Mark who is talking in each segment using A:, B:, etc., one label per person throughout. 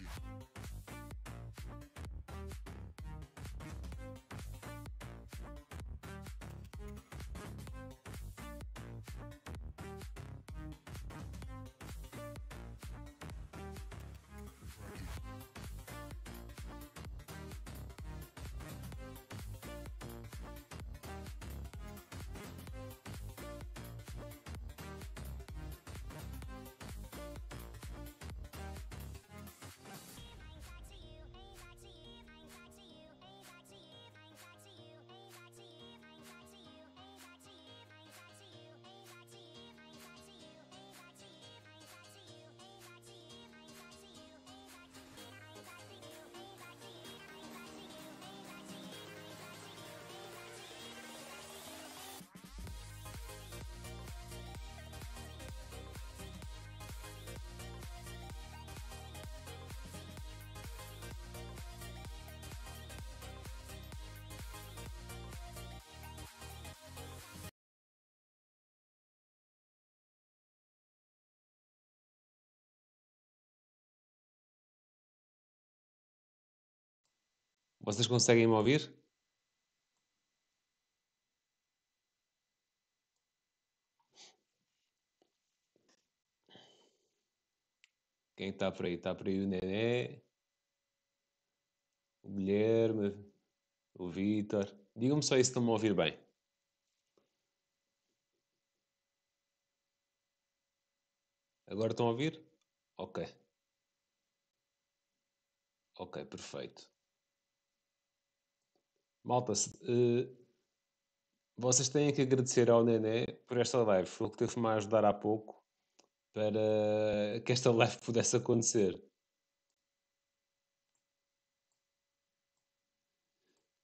A: like it. Vocês conseguem me ouvir? Quem está por aí? Está por aí o Nené, o Guilherme, o Vitor. Digam-me só se estão-me a ouvir bem. Agora estão a ouvir? Ok. Ok, perfeito. Malta, eh, vocês têm que agradecer ao Nené por esta live. Foi o que teve-me a ajudar há pouco para que esta live pudesse acontecer.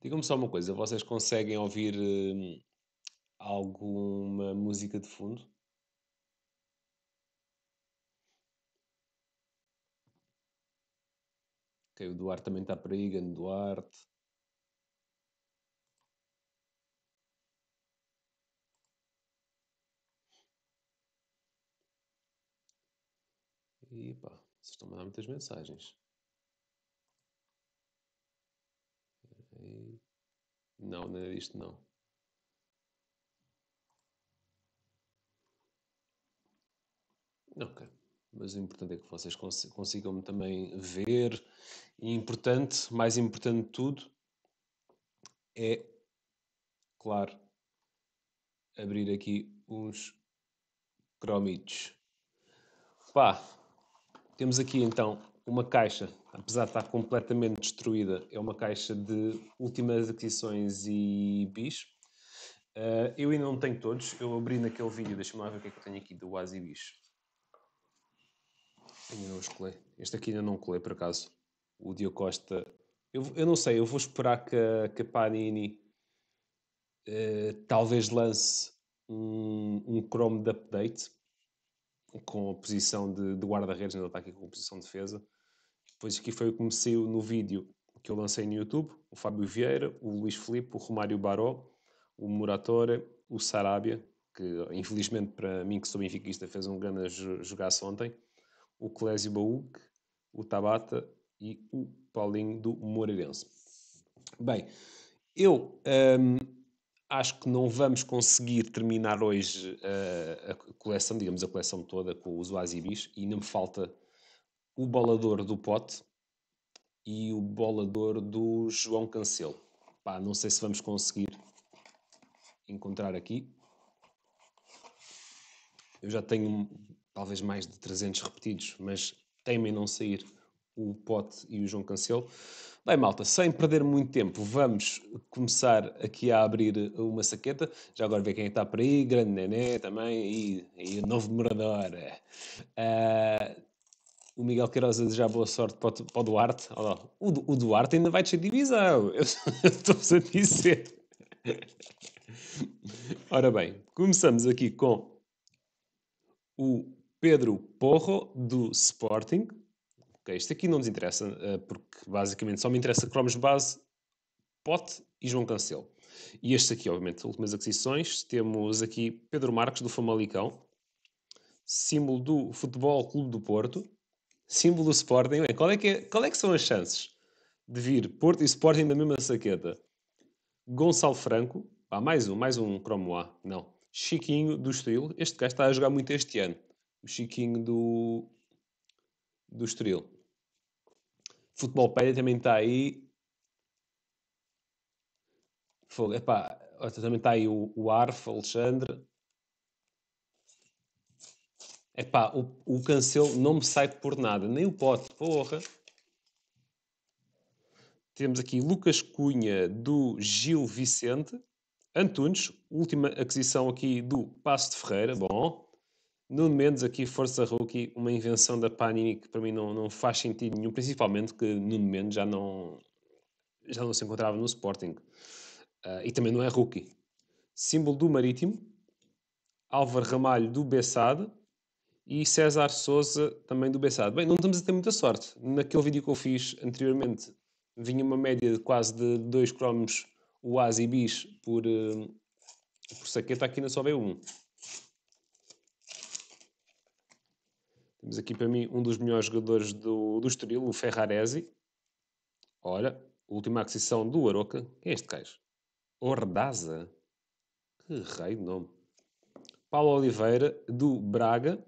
A: Digam-me só uma coisa, vocês conseguem ouvir eh, alguma música de fundo? Ok, o Duarte também está por aí, grande Duarte. pá. Vocês estão a mandar muitas mensagens. Não, não é isto não. Ok. Mas o importante é que vocês cons consigam também ver. E importante, mais importante de tudo, é, claro, abrir aqui uns cromitos. Pá, temos aqui então uma caixa, apesar de estar completamente destruída, é uma caixa de últimas aquisições e bis. Uh, eu ainda não tenho todos, eu abri naquele vídeo, deixa-me lá ver o que é que eu tenho aqui do Oasi bis. Ainda não os colei. Este aqui ainda não colei, por acaso. O Diocosta. Eu, eu não sei, eu vou esperar que a, que a Panini uh, talvez lance um, um Chrome de update com a posição de, de guarda-redes no né? ataque tá e com a posição de defesa. Depois aqui foi o que comecei no vídeo que eu lancei no YouTube, o Fábio Vieira, o Luís Felipe, o Romário Baró, o Muratore, o Sarabia, que infelizmente para mim que sou benfiquista fez um grande jogaço ontem, o Clésio Baúk o Tabata e o Paulinho do Moreirense. Bem, eu... Um, acho que não vamos conseguir terminar hoje eh, a, a coleção, digamos a coleção toda com os Oasibis e ainda me falta o bolador do Pote e o bolador do João Cancelo. Pá, não sei se vamos conseguir encontrar aqui. Eu já tenho talvez mais de 300 repetidos, mas temem não sair o Pote e o João Cancelo. Bem, malta, sem perder muito tempo, vamos começar aqui a abrir uma saqueta. Já agora ver quem é está por aí, grande Nené também e, o novo morador. Uh, o Miguel Queiroz a desejar boa sorte para o Duarte. O, Duarte ainda vai descer divisão, eu estou-vos a dizer. Ora bem, começamos aqui com o Pedro Porro, do Sporting ok, isto aqui não nos interessa, uh, eh, porque basicamente só me interessa cromos base, Pote e João Cancelo. E este aqui, obviamente, últimas aquisições, temos aqui Pedro Marques, do Famalicão, símbolo do Futebol Clube do Porto, símbolo do Sporting. Bem, qual, é que é, qual é que são as chances de vir Porto e Sporting na mesma saqueta? Gonçalo Franco, ah, mais um, mais um cromo A, não. Chiquinho do Estoril, este gajo está a jogar muito este ano. O Chiquinho do, do Estoril. Futebol Futebolpedia também está aí. Fogo, epá, também está aí o, o Arf, Alexandre. Epá, o, o Cancelo não me sai por nada, nem o pote, porra. Temos aqui Lucas Cunha do Gil Vicente. Antunes, última aquisição aqui do Passo de Ferreira, bom. Nuno Mendes, aqui Força Rookie, uma invenção da Panini que para mim não, não faz sentido nenhum, principalmente que Nuno Mendes já não, já não se encontrava no Sporting. Uh, e também não é rookie. Símbolo do Marítimo, Álvaro Ramalho do Bessade e César Souza também do Bessade. Bem, não estamos a ter muita sorte. Naquele vídeo que eu fiz anteriormente, vinha uma média de quase de 2 cromos o As e Bis por, uh, por saqueta, aqui ainda só veio um. Temos aqui para mim um dos melhores jogadores do, do Estoril, o Ferraresi. olha última aquisição do Aroca. Quem é este gajo? Ordaza. Que rei de nome. Paulo Oliveira, do Braga.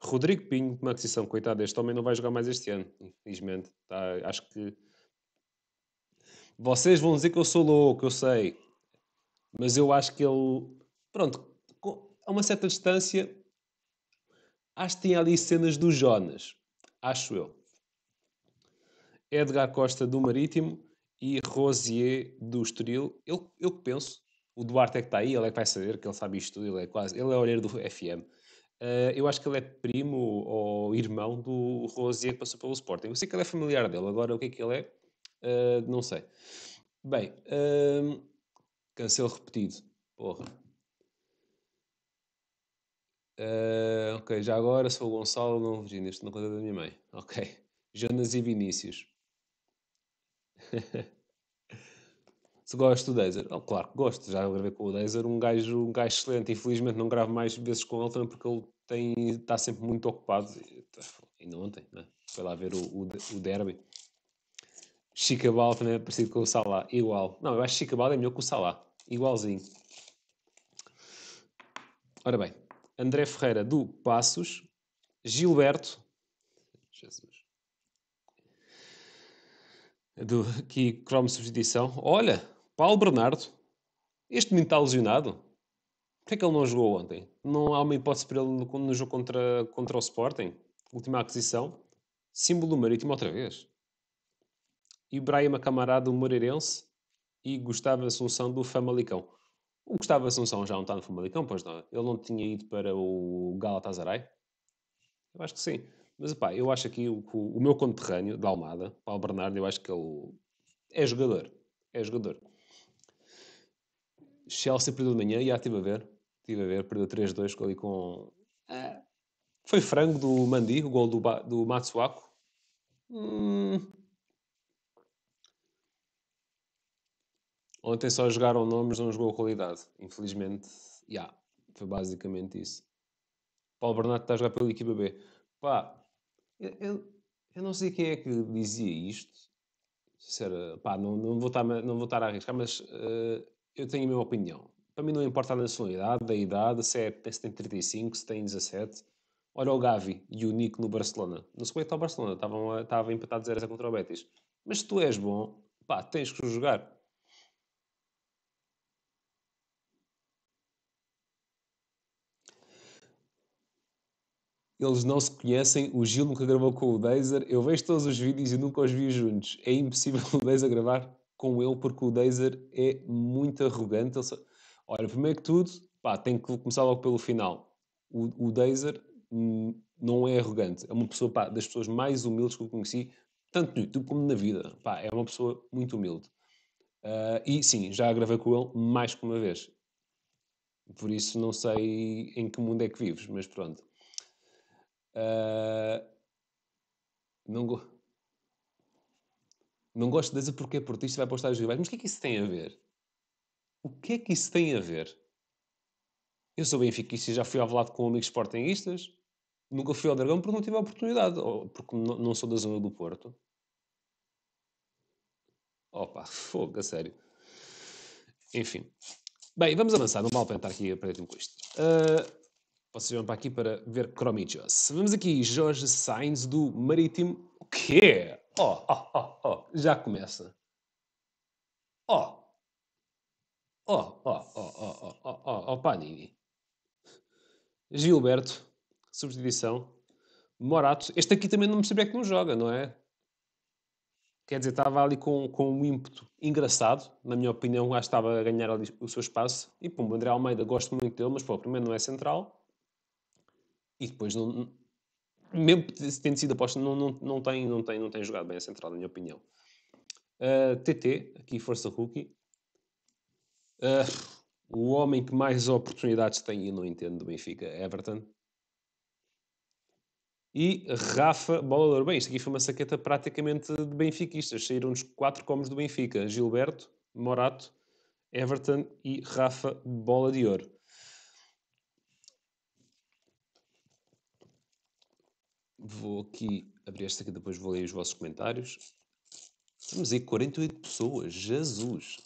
A: Rodrigo Pinho, uma aquisição, coitado, este homem não vai jogar mais este ano, infelizmente. Tá, acho que. Vocês vão dizer que eu sou louco, eu sei. Mas eu acho que ele. Pronto, a uma certa distância, Acho que tinha ali cenas do Jonas, acho eu. Edgar Costa do Marítimo e Rosier do Estoril. Eu, eu penso, o Duarte é que está aí, ele é que vai saber, que ele sabe isto tudo, ele é quase, ele é olheiro do FM. Uh, ah, eu acho que ele é primo ou irmão do Rosier que passou pelo Sporting. Eu sei que ele é familiar dele, agora o que é que ele é, uh, não sei. Bem, uh, cancelo repetido, porra. Uh, ok, já agora sou o Gonçalo, não Virgínia, isto na é conta da minha mãe. Ok. Jonas e Vinícius. Se gosto do Dazer? Oh, claro que gosto, já gravei com o Dazer, um gajo, um gajo excelente. Infelizmente não gravo mais vezes com ele porque ele tem, está sempre muito ocupado. Tá, ainda ontem, né? foi lá ver o, o, o derby. Chicabal também é né? parecido com o Salah, igual. Não, eu acho que Chicabal é melhor que o Salah, igualzinho. Ora bem, André Ferreira do Passos, Gilberto, Jesus, do, aqui, Chrome Substituição. Olha, Paulo Bernardo, este menino está lesionado. Porquê é que ele não jogou ontem? Não há uma hipótese para ele no, no jogo contra, contra o Sporting? Última aquisição. Símbolo marítimo outra vez. Ibrahima Camarada, do Moreirense e Gustavo Assunção do Famalicão. O Gustavo Assunção já não está no Famalicão, pois não. Ele não tinha ido para o Galatasaray? Eu acho que sim. Mas, pá, eu acho aqui o, o, meu conterrâneo da Almada, Paulo Bernardo, eu acho que ele é jogador. É jogador. Chelsea perdeu de manhã, já estive a ver. Estive a ver, perdeu 3-2 ali com... Ah, foi frango do Mandi, o gol do, do Matsuako. Hum, Ontem só jogaram nomes, não jogou qualidade. Infelizmente, yeah, foi basicamente isso. Paulo Bernardo está a jogar pela equipa B. Pá, eu, eu, eu, não sei quem é que dizia isto. Sincera, pá, não, não, vou estar, não vou estar a arriscar, mas uh, eu tenho a minha opinião. Para mim não importa a nacionalidade, a idade, se, é, se tem 35, se tem 17. Olha o Gavi e o Nico no Barcelona. Não sei como é que está o Barcelona, estavam, estavam empatados 0 contra o Betis. Mas se tu és bom, pá, tens que jogar. eles não se conhecem, o Gil nunca gravou com o Deiser, eu vejo todos os vídeos e nunca os vi juntos. É impossível o Deiser gravar com ele porque o Deiser é muito arrogante. Só... Olha, primeiro que tudo, pá, tenho que começar logo pelo final. O, o não é arrogante, é uma pessoa pá, das pessoas mais humildes que eu conheci, tanto no YouTube como na vida. Pá, é uma pessoa muito humilde. Uh, e sim, já gravei com ele mais que uma vez. Por isso não sei em que mundo é que vives, mas pronto. Ah, não, go não gosto de dizer porque é portista vai postar os rivais. Mas o que é que isso tem a ver? O que é que isso tem a ver? Eu sou benfiquista e já fui avalado com amigos Sportingistas Nunca fui ao Dragão porque não tive a oportunidade. Ou porque não sou da zona do Porto. Opa, fogo, a sério. Enfim. Bem, vamos avançar. Não vale tentar aqui a perder com isto. Uh, vocês vão para aqui para ver Cromitios. Vamos aqui Jorge Sainz do Marítimo. O quê? Oh, oh, oh, oh. Já começa. Oh. Oh, oh, oh, oh, oh, oh, oh, Panini. Gilberto, substituição. Morato. Este aqui também não me sabia que não joga, não é? Quer dizer, estava ali com, com um ímpeto engraçado, na minha opinião, já estava a ganhar ali o seu espaço. E pum, André Almeida, gosto muito dele, mas pô, primeiro não é central e depois não, mesmo tendo sido aposta, não, não, não, tem, não, tem, não tem jogado bem a central, na minha opinião. Uh, ah, TT, aqui força rookie. Uh, o homem que mais oportunidades tem e não entendo do Benfica, é Everton. E Rafa Bolador. Bem, isto aqui foi uma saqueta praticamente de benfiquistas. Saíram os quatro comos do Benfica. Gilberto, Morato, Everton e Rafa Bola de Ouro. Vou aqui abrir esta aqui, depois vou ler os vossos comentários. Temos aí 48 pessoas, Jesus!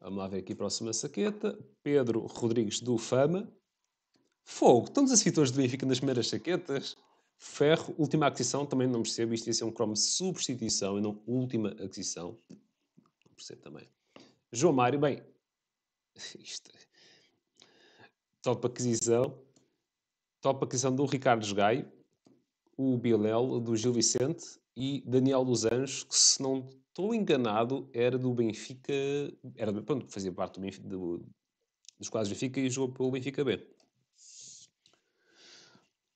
A: Vamos lá ver aqui a próxima saqueta. Pedro Rodrigues do Fama. Fogo, todos os seguir do Benfica nas primeiras saquetas. Ferro, última aquisição, também não percebo. Isto ia ser um Chrome substituição e não última aquisição. Não percebo também. João Mário, bem, isto top aquisição. Top aquisição do Ricardo Gaio, o Bilel do Gil Vicente e Daniel dos Anjos, que se não estou enganado, era do Benfica, era, pronto, fazia parte do Benfica, do, dos quadros do Benfica e jogou pelo Benfica B.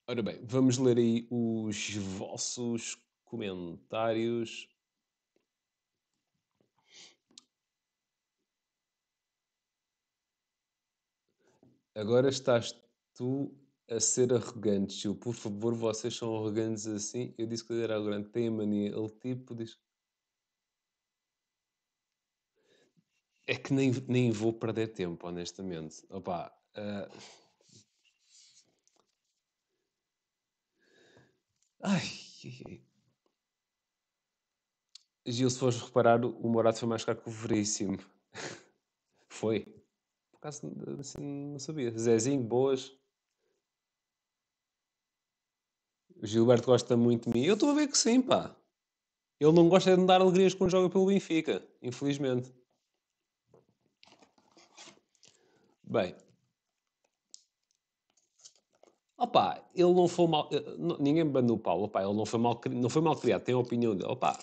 A: Ora bem, vamos ler aí os vossos comentários. Agora estás tu a ser arrogantes. Eu, por favor, vocês são arrogantes assim. Eu disse que ele era arrogante, tem a mania. Ele tipo diz. É que nem, nem vou perder tempo, honestamente. Opa. Uh... Ai, Gil, se fores reparar, o Morato foi mais caro que o Veríssimo. foi. Por acaso, assim, não sabia. Zezinho, boas. O Gilberto gosta muito de mim. Eu estou a ver que sim, pá. Ele não gosta de me dar alegrias quando joga pelo Benfica, infelizmente. Bem. Opa, ele não foi mal. Eh, ninguém me bandou o Paulo. Opa, ele não foi mal, não foi mal criado, tem a opinião dele. Opa,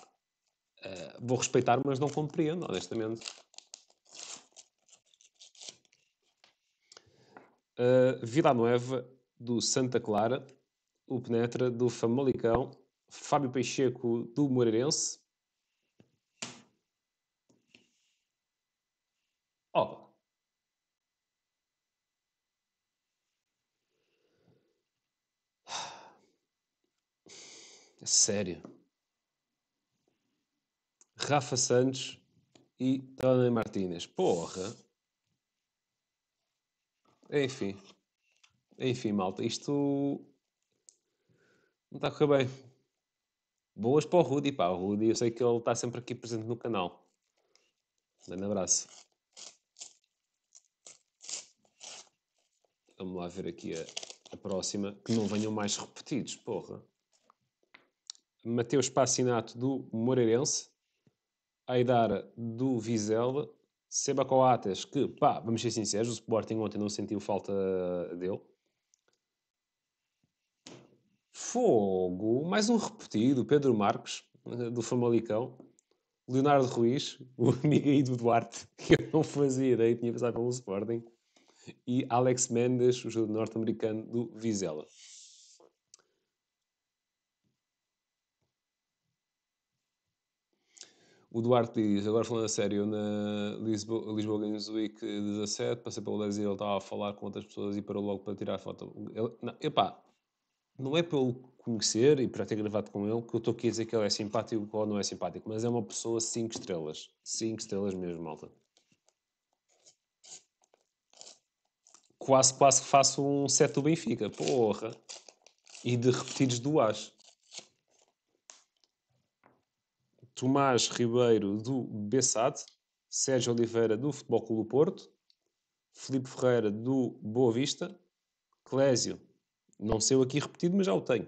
A: eh, vou respeitar, mas não compreendo, honestamente. Uh, eh, Vila Nova do Santa Clara o Penetra do Famalicão, Fábio Peixeco do Moreirense. Opa! É sério. Rafa Santos e Tony Martínez. Porra! Enfim. Enfim, malta. Isto não está a correr bem. Boas para o Rudy, pá. O Rudy, eu sei que ele está sempre aqui presente no canal. Um grande abraço. Vamos lá ver aqui a, a próxima. Que não venham mais repetidos, porra. Mateus Passinato do Moreirense. Aidara do Vizela. Seba Coates, que, pá, vamos ser sinceros, o Sporting ontem não sentiu falta dele. Fogo! Mais um repetido, Pedro Marques, eh, do Famalicão. Leonardo Ruiz, o amigo aí do Duarte, que eu não fazia ideia, tinha passado pelo Sporting. E Alex Mendes, o jogador norte-americano do Vizela. O Duarte diz, agora falando a sério, na Lisboa, Lisboa Games Week 17, passei pelo Lazy e ele estava a falar com outras pessoas e parou logo para tirar a foto. Ele, não, epá, não é pelo conhecer e para ter gravado com ele que eu estou aqui a dizer que ele é simpático ou não é simpático, mas é uma pessoa 5 estrelas. 5 estrelas mesmo, malta. Quase, quase que faço um set do Benfica, porra. E de repetidos do Tomás Ribeiro do Bessat, Sérgio Oliveira do Futebol Clube do Porto, Felipe Ferreira do Boa Vista, Clésio não sei o aqui repetido, mas já o tenho,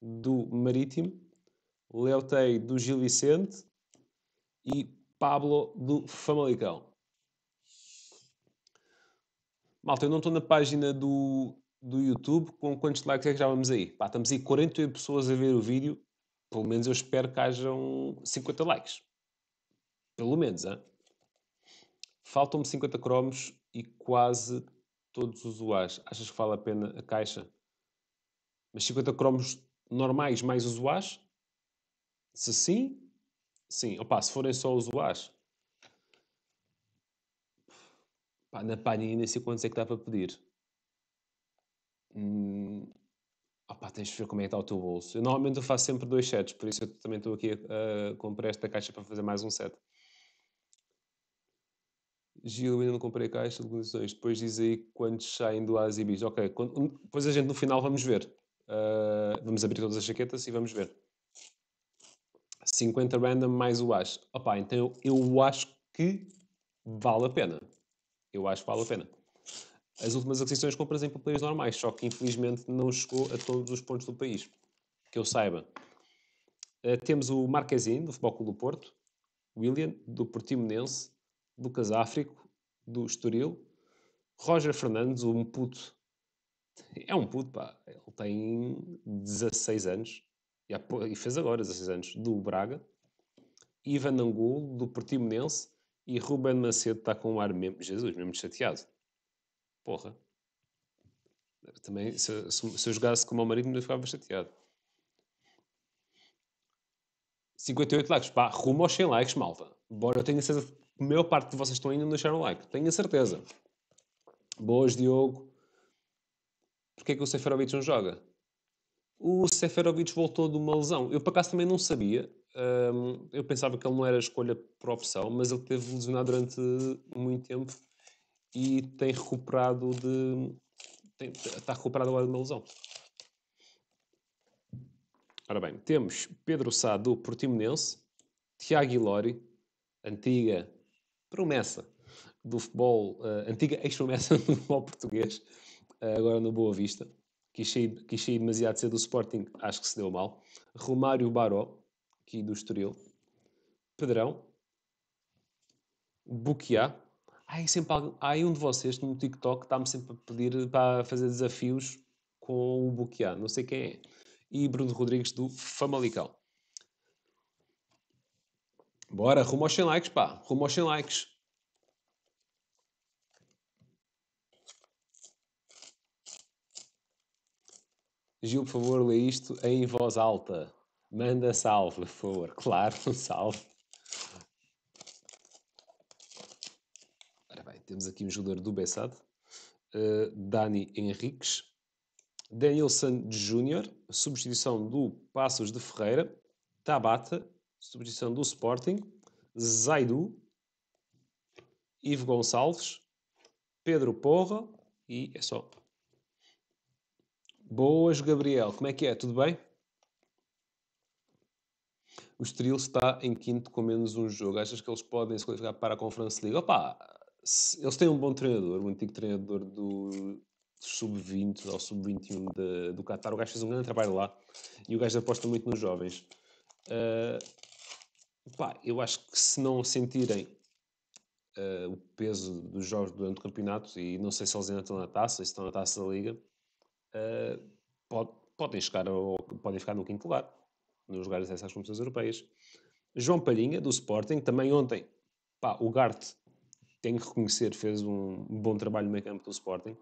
A: do Marítimo, Leotei do Gil Vicente e Pablo do Famalicão. Malta, eu não estou na página do, do YouTube com quantos likes é que já vamos aí. Pá, estamos aí 48 pessoas a ver o vídeo. Pelo menos eu espero que hajam 50 likes. Pelo menos, hein? Faltam-me 50 cromos e quase todos os UAs. Achas que vale a pena a caixa? Mas 50 cromos normais mais os Se sim, sim. Opa, se forem só os Pá, na Panini nem sei quantos é que dá para pedir. Hum, opa, tens de ver como é que está o teu bolso. Eu normalmente eu faço sempre dois sets, por isso eu também estou aqui a comprar esta caixa para fazer mais um set. Gil, ainda não comprei caixa de condições. Depois diz aí quantos saem do Asibis. Ok, quando, depois a gente no final vamos ver. Ah, vamos abrir todas as jaquetas e vamos ver. 50 random mais o acho. Opa, então eu, eu acho que vale a pena. Eu acho que vale a pena. As últimas aquisições compras em papéis normais, só que infelizmente não chegou a todos os pontos do país, que eu saiba. Uh, temos o Marquezinho, do Futebol Clube do Porto, William, do Portimonense, Lucas Áfrico, do Estoril, Roger Fernandes, o um puto é um puto, pá. Ele tem 16 anos. E fez agora 16 anos. Do Braga. Ivan Angulo, do Portimonense. E Ruben Macedo está com um ar mesmo... Jesus, mesmo chateado. Porra. Também, se, se, se eu jogasse com o marido, não ficava chateado. 58 likes. Pá, rumo aos 100 likes, malta. Bora, eu tenho a certeza que a maior parte de vocês estão ainda não deixaram like. Tenho a certeza. Boas, Diogo. Porquê é que o Seferovic não joga? O Seferovic voltou de uma lesão. Eu, por acaso, também não sabia. Um, eu pensava que ele não era escolha por opção, mas ele teve lesionado durante muito tempo e tem recuperado de... Tem, está recuperado agora de uma lesão. Ora bem, temos Pedro Sá do Portimonense, Tiago Ilori, antiga promessa do futebol, uh, antiga ex-promessa do futebol português, eh, agora no Boa Vista. Quis sair, demasiado cedo do Sporting, acho que se deu mal. Romário Baró, aqui do Estoril. Pedrão. Buquiá. sempre há aí um de vocês no TikTok está-me sempre a pedir para fazer desafios com o Buquiá, não sei quem é. E Bruno Rodrigues do Famalicão. Bora, rumo aos 100 likes, pá. Rumo aos 100 likes. Gil, por favor, lê isto em voz alta. Manda salve, por favor. Claro, salve. Ora bem, temos aqui um jogador do Bessade. Uh, Dani Henriques. Danielson Júnior, substituição do Passos de Ferreira. Tabata, substituição do Sporting. Zaidu. Ivo Gonçalves. Pedro Porra. E é só. Boas, Gabriel. Como é que é? Tudo bem? O Estoril está em quinto com menos um jogo. Achas que eles podem se qualificar para a Conference League? Opa, eles têm um bom treinador, um antigo treinador do sub-20 ou sub-21 do Qatar. O gajo fez um grande trabalho lá e o gajo aposta muito nos jovens. Uh, eu acho que se não sentirem uh, o peso dos jogos durante o campeonato, e não sei se eles ainda estão na taça, se estão na taça da liga, ah, pode, podem, chegar ao, podem ficar no quinto lugar, nos lugares dessas competições europeias. João Palhinha, do Sporting, também ontem, pá, o Garte, tenho que reconhecer, fez um bom trabalho no meio campo do Sporting.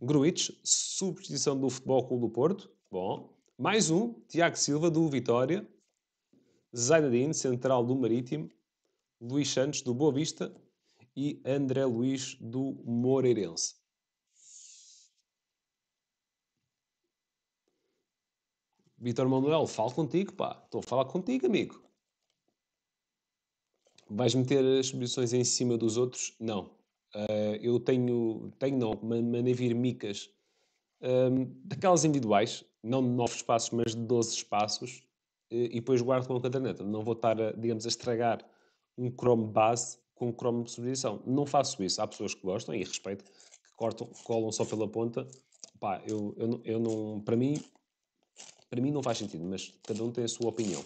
A: Gruitch, substituição do Futebol Clube do Porto, bom. Mais um, Tiago Silva, do Vitória. Zainadine, central do Marítimo. Luís Santos, do Boa Vista. E André Luiz, do Moreirense. Vitor Manuel, falo contigo, pá. Estou a falar contigo, amigo. Vais meter as subdições em cima dos outros? Não. Uh, eu tenho, tenho não, manevir micas um, ehm, daquelas individuais, não de 9 espaços, mas de 12 espaços, e, eh, e depois guardo com a caderneta. Não vou estar, a, digamos, a estragar um Chrome base com um Chrome de subdivisão. Não faço isso. Há pessoas que gostam, e respeito, que cortam, colam só pela ponta. Pá, eu, eu, eu não, para mim, para mim não faz sentido, mas cada um tem a sua opinião.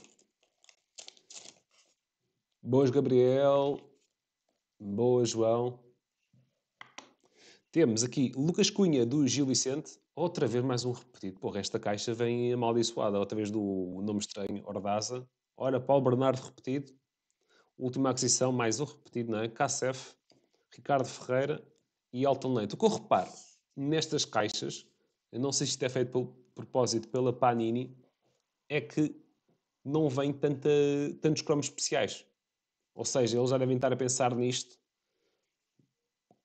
A: Boas, Gabriel. Boas, João. Temos aqui Lucas Cunha, do Gil Vicente. Outra vez mais um repetido. Porra, esta caixa vem amaldiçoada. Outra vez do nome estranho, Ordaza. Ora, Paulo Bernardo, repetido. Última aquisição, mais um repetido, não é? KCF, Ricardo Ferreira e Alton Leite. O que eu reparo nestas caixas, eu não sei se isto é feito pelo, propósito pela Panini é que não vem tanta, tantos cromos especiais. Ou seja, eles já devem estar a pensar nisto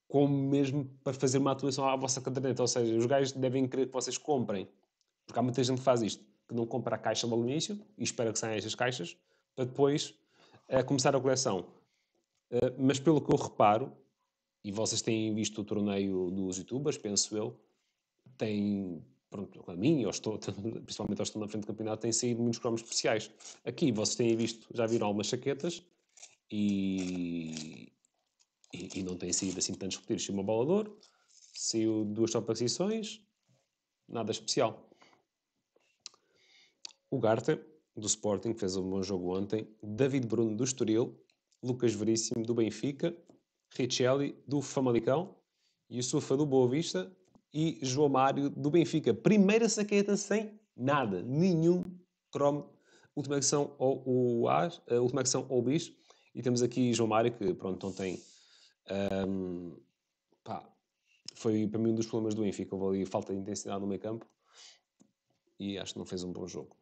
A: como mesmo para fazer uma atuação à vossa caderneta. Ou seja, os gajos devem querer que vocês comprem. Porque há muita gente que faz isto, que não compra a caixa logo no início e espera que saiam estas caixas, para depois uh, começar a coleção. Uh, mas pelo que eu reparo, e vocês têm visto o torneio dos youtubers, penso eu, tem, pronto, a mim, eu estou, principalmente aos que estão na frente do campeonato, têm saído muitos cromos especiais. Aqui vocês têm visto, já viram algumas chaquetas e, e, e não têm saído assim tantos repetidos. Saiu uma bola de saiu duas posições, nada especial. O Garta, do Sporting, fez um bom jogo ontem. David Bruno, do Estoril. Lucas Veríssimo, do Benfica. Richelli, do Famalicão. E o Sufa, do Boa Vista e João Mário do Benfica. Primeira saqueta sem nada, nenhum Chrome, acção ou o As, acção ou o Bis. E temos aqui João Mário, que pronto, ontem um, pá, foi para mim um dos problemas do Benfica. Houve ali falta de intensidade no meio campo e acho que não fez um bom jogo.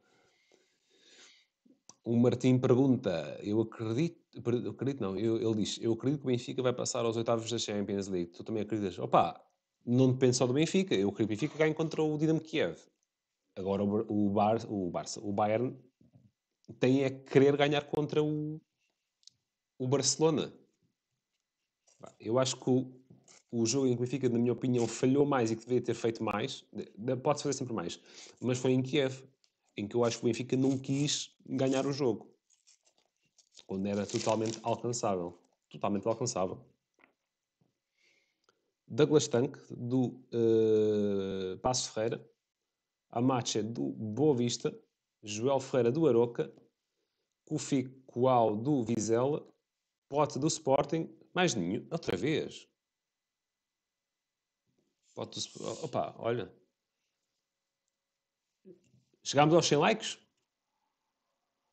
A: O Martim pergunta: Eu acredito, eu acredito não, eu, ele diz: Eu acredito que o Benfica vai passar aos oitavos da Champions League. Tu também acreditas? Opa, não depende só do Benfica. Eu creio que o Benfica ganha contra o Dinamo Kiev. Agora o, Bar, o Barça, o Bayern tem é querer ganhar contra o, o Barcelona. Eu acho que o, o jogo em que o Benfica, na minha opinião, falhou mais e que devia ter feito mais, pode-se fazer sempre mais, mas foi em Kiev, em que eu acho que o Benfica não quis ganhar o jogo, quando era totalmente alcançável. Totalmente alcançável. Douglas Tank, do uh, Passo Ferreira, Amache, do Boa Vista, Joel Ferreira, do Aroca, Kufi do Vizela, Pote, do Sporting, mais nenhum, outra vez. Pote do Opa, olha. Chegámos aos 100 likes?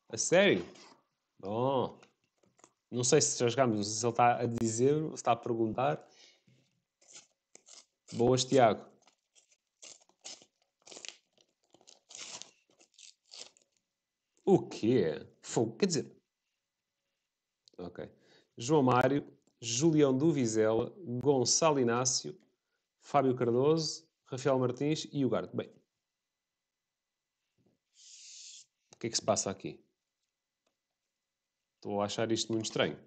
A: A sério? Bom. Não sei se já chegámos, se ele está a dizer, se está a perguntar. Boas, Tiago. O quê? Fogo, quer dizer. Ok. João Mário, Julião do Vizela, Gonçalo Inácio, Fábio Cardoso, Rafael Martins e Ugarte. Bem. O que é que se passa aqui? Estou a achar isto muito estranho.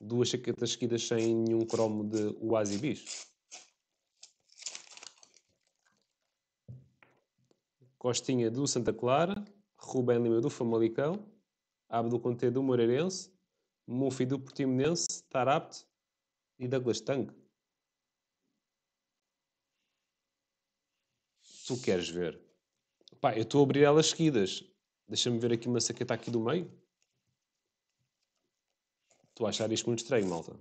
A: Duas chaquetas seguidas sem nenhum cromo de oásis Costinha do Santa Clara, Rubem Lima do Famalicão, Abdo Conte do Moreirense, Mufi do Portimonense, Tarapt e Douglas Tang. Tu queres ver? Pá, eu estou a abrir elas seguidas. Deixa-me ver aqui uma saqueta aqui do meio. Estou a achar isto muito estranho, malta.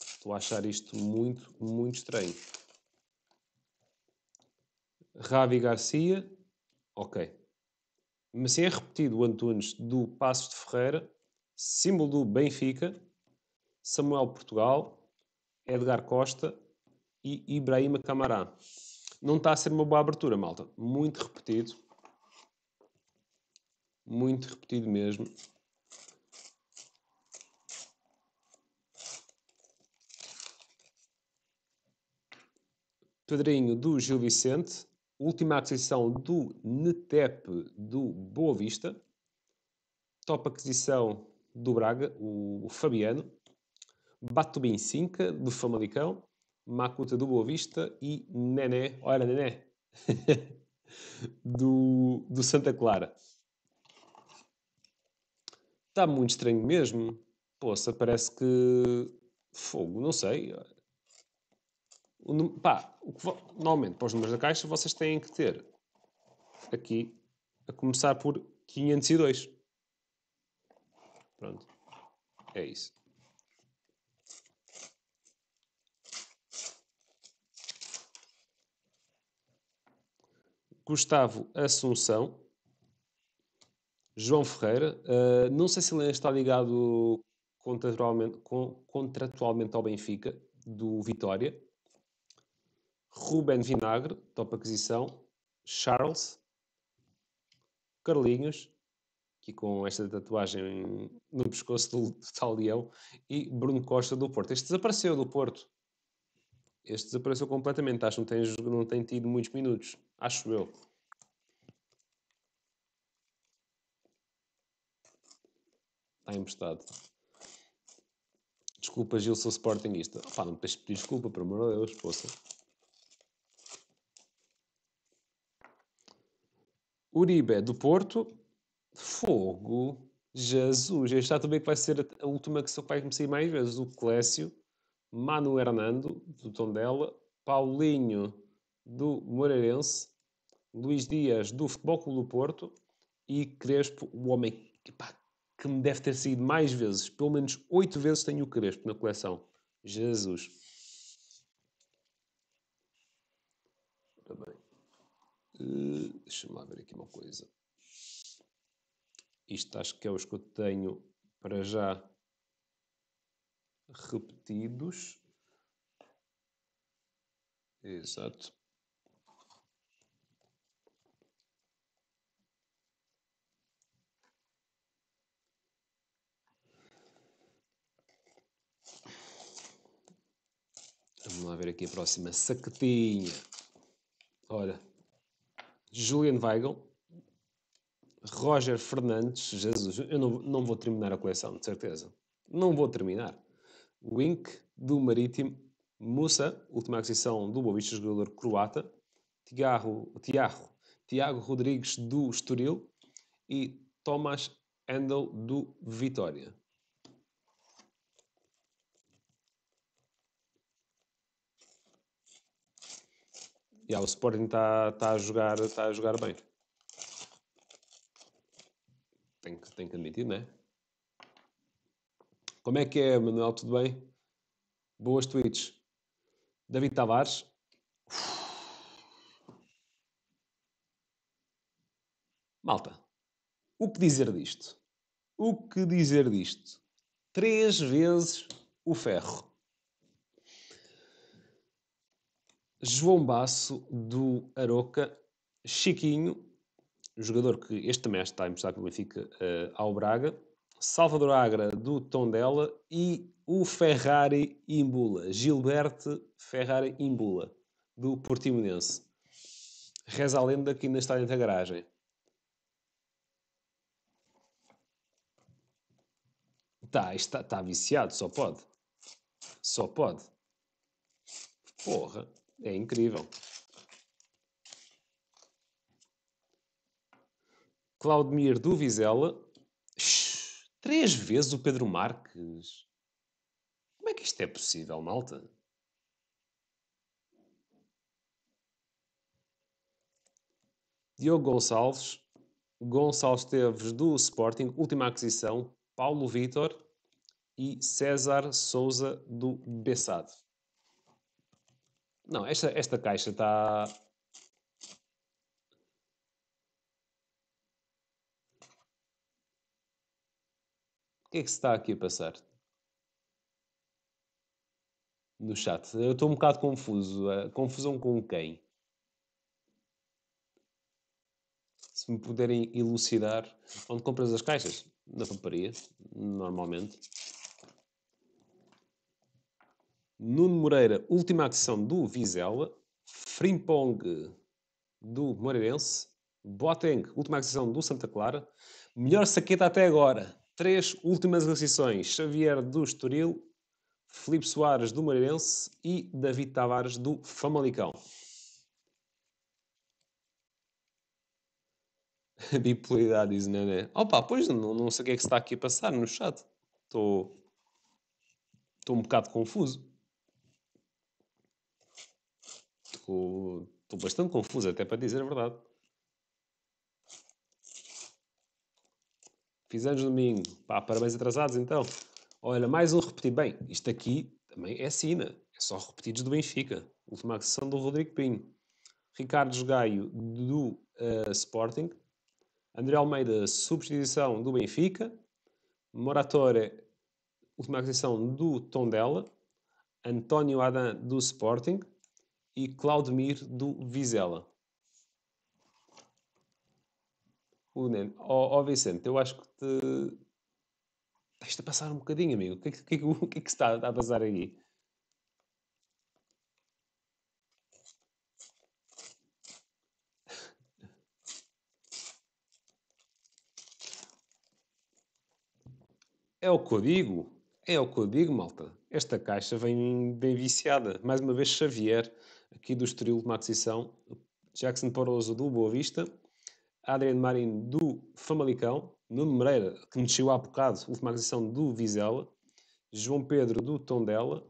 A: Estou a achar isto muito, muito estranho. Ravi Garcia, Ok. Mas é repetido o Antunes do Passos de Ferreira, símbolo do Benfica, Samuel Portugal, Edgar Costa e Ibrahima Camará. Não está a ser uma boa abertura, malta. Muito repetido. Muito repetido mesmo. Pedrinho do Gil Vicente, última aquisição do NETEP do Boa Vista, top aquisição do Braga, o Fabiano, Batubim Cinca, do Famalicão, Makuta do Boa Vista e Nené, olha Nené, do, do Santa Clara. Está muito estranho mesmo. Poça, parece que. Fogo, não sei. O, pá, o que, normalmente, para os números da caixa, vocês têm que ter aqui a começar por 502. Pronto. É isso. Gustavo Assunção, João Ferreira, uh, não sei se ele está ligado contratualmente, contratualmente ao Benfica, do Vitória, Ruben Vinagre, top aquisição, Charles, Carlinhos, aqui com esta tatuagem no pescoço do, do tal leão, e Bruno Costa do Porto. Este desapareceu do Porto. Este desapareceu completamente, acho que não tem, não tem tido muitos minutos, acho eu. Está emprestado. Desculpa, Gil, sou sportingista. Opa, não me peço pedir desculpa, pelo amor de Deus, poça. Uribe é do Porto. Fogo. Jesus. está também que vai ser a última que vai começar mais vezes. O Clécio. Manu Hernando, do Tondela. Paulinho, do Moreirense. Luís Dias, do Futebol Clube do Porto. E Crespo, o homem que, pá, que me deve ter saído mais vezes. Pelo menos oito vezes tenho o Crespo na coleção. Jesus. Eh, deixa-me lá ver aqui uma coisa. Isto acho que é os que eu tenho para já repetidos. Exato. Vamos lá ver aqui a próxima saquetinha. Olha, Julian Weigl, Roger Fernandes, Jesus, eu não, não vou terminar a coleção, de certeza. Não vou terminar. Wink, do Marítimo, Musa, última aquisição do Boavista, jogador croata, Tiago, Tiago, Tiago Rodrigues, do Estoril, e Thomas Handel, do Vitória. yeah, o Sporting está tá a, jogar, está a jogar bem. tem que, que admitir, não é? Como é que é, Manuel? Tudo bem? Boas tweets. David Tavares. Malta, o que dizer disto? O que dizer disto? Três vezes o ferro. João Basso do Aroca, Chiquinho, jogador que este também está emprestado pelo Benfica uh, ao Braga, Salvador Agra do Tondela e o Ferrari Imbula, Gilberto Ferrari Imbula do Portimonense. Reza a lenda que ainda está dentro da garagem. Tá, está, está viciado, só pode. Só pode. Porra. É incrível. Claudemir do Vizela. três vezes o Pedro Marques. Como é que isto é possível, malta? Diogo Gonçalves. Gonçalves Teves do Sporting. Última aquisição. Paulo Vitor e César Souza do Bessado. Não, esta, esta caixa está. O que é que se está aqui a passar? No chat. Eu estou um bocado confuso. Eh, confusão com quem? Se me puderem elucidar. Onde compras as caixas? Na paparia, normalmente. Nuno Moreira, última aquisição do Vizela. Frimpong do Moreirense. Boateng, última aquisição do Santa Clara. Melhor saqueta até agora. Três últimas acessões. Xavier do Estoril, Felipe Soares do Moreirense e David Tavares do Famalicão. A bipolaridade diz Nené. É, Opa, pois não, não sei o que é que está aqui a passar no chat. Estou. Estou um bocado confuso. fico. Estou bastante confuso, até para dizer a verdade. Fiz anos domingo. Pá, parabéns atrasados então. Olha, mais um repetir. Bem, isto aqui também é sina. É só repetidos do Benfica. Última sessão do Rodrigo Pinho. Ricardo Gaio do uh, Sporting. André Almeida, substituição do Benfica. Moratória última aquisição do Tondela. António Adam do Sporting e Claudemir do Vizela. O Nen, Ó oh, oh, Vicente, eu acho que te. Deixa-te passar um bocadinho, amigo. O que, é que, que, é que, é que está a passar aí? É o que eu digo. É o que eu digo, malta. Esta caixa vem bem viciada. Mais uma vez, Xavier aqui do Estoril, uma aquisição. Jackson Poroso do Boa Vista, Adriano Marinho do Famalicão, Nuno Moreira, que mexeu há bocado, última aquisição do Vizela, João Pedro do Tondela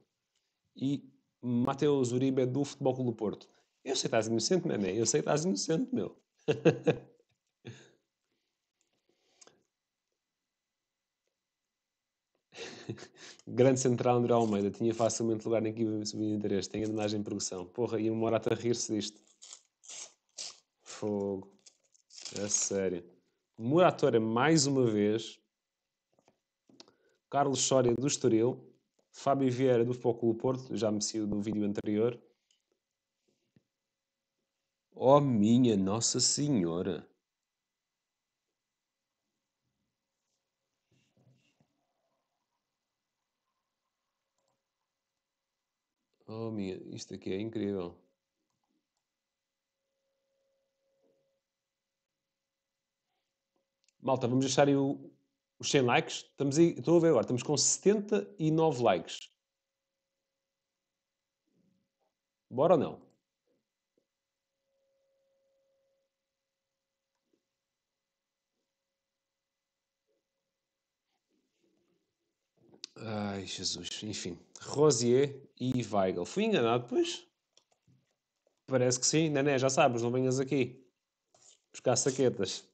A: e Mateus Uribe do Futebol Clube do Porto. Eu sei que estás inocente, meu, meu. Eu sei que estás inocente, meu. Grande Central André Almeida tinha facilmente lugar na equipa de interesse, tem drenagem em progressão. Porra, e o Morata rir-se disto. Fogo. É sério. Moratória mais uma vez. Carlos Soria do Estoril. Fábio Vieira do Foco do Porto, já me saiu no vídeo anterior. Oh minha Nossa Senhora! Oh, minha, isto aqui é incrível. Malta, vamos deixar aí o, os 100 likes. Estamos aí, estou a ver agora, estamos com 79 likes. Bora ou não? Ai, Jesus. Enfim, Rosier e Weigl. Fui enganado, pois? Parece que sim. Nené, já sabes, não venhas aqui buscar saquetas.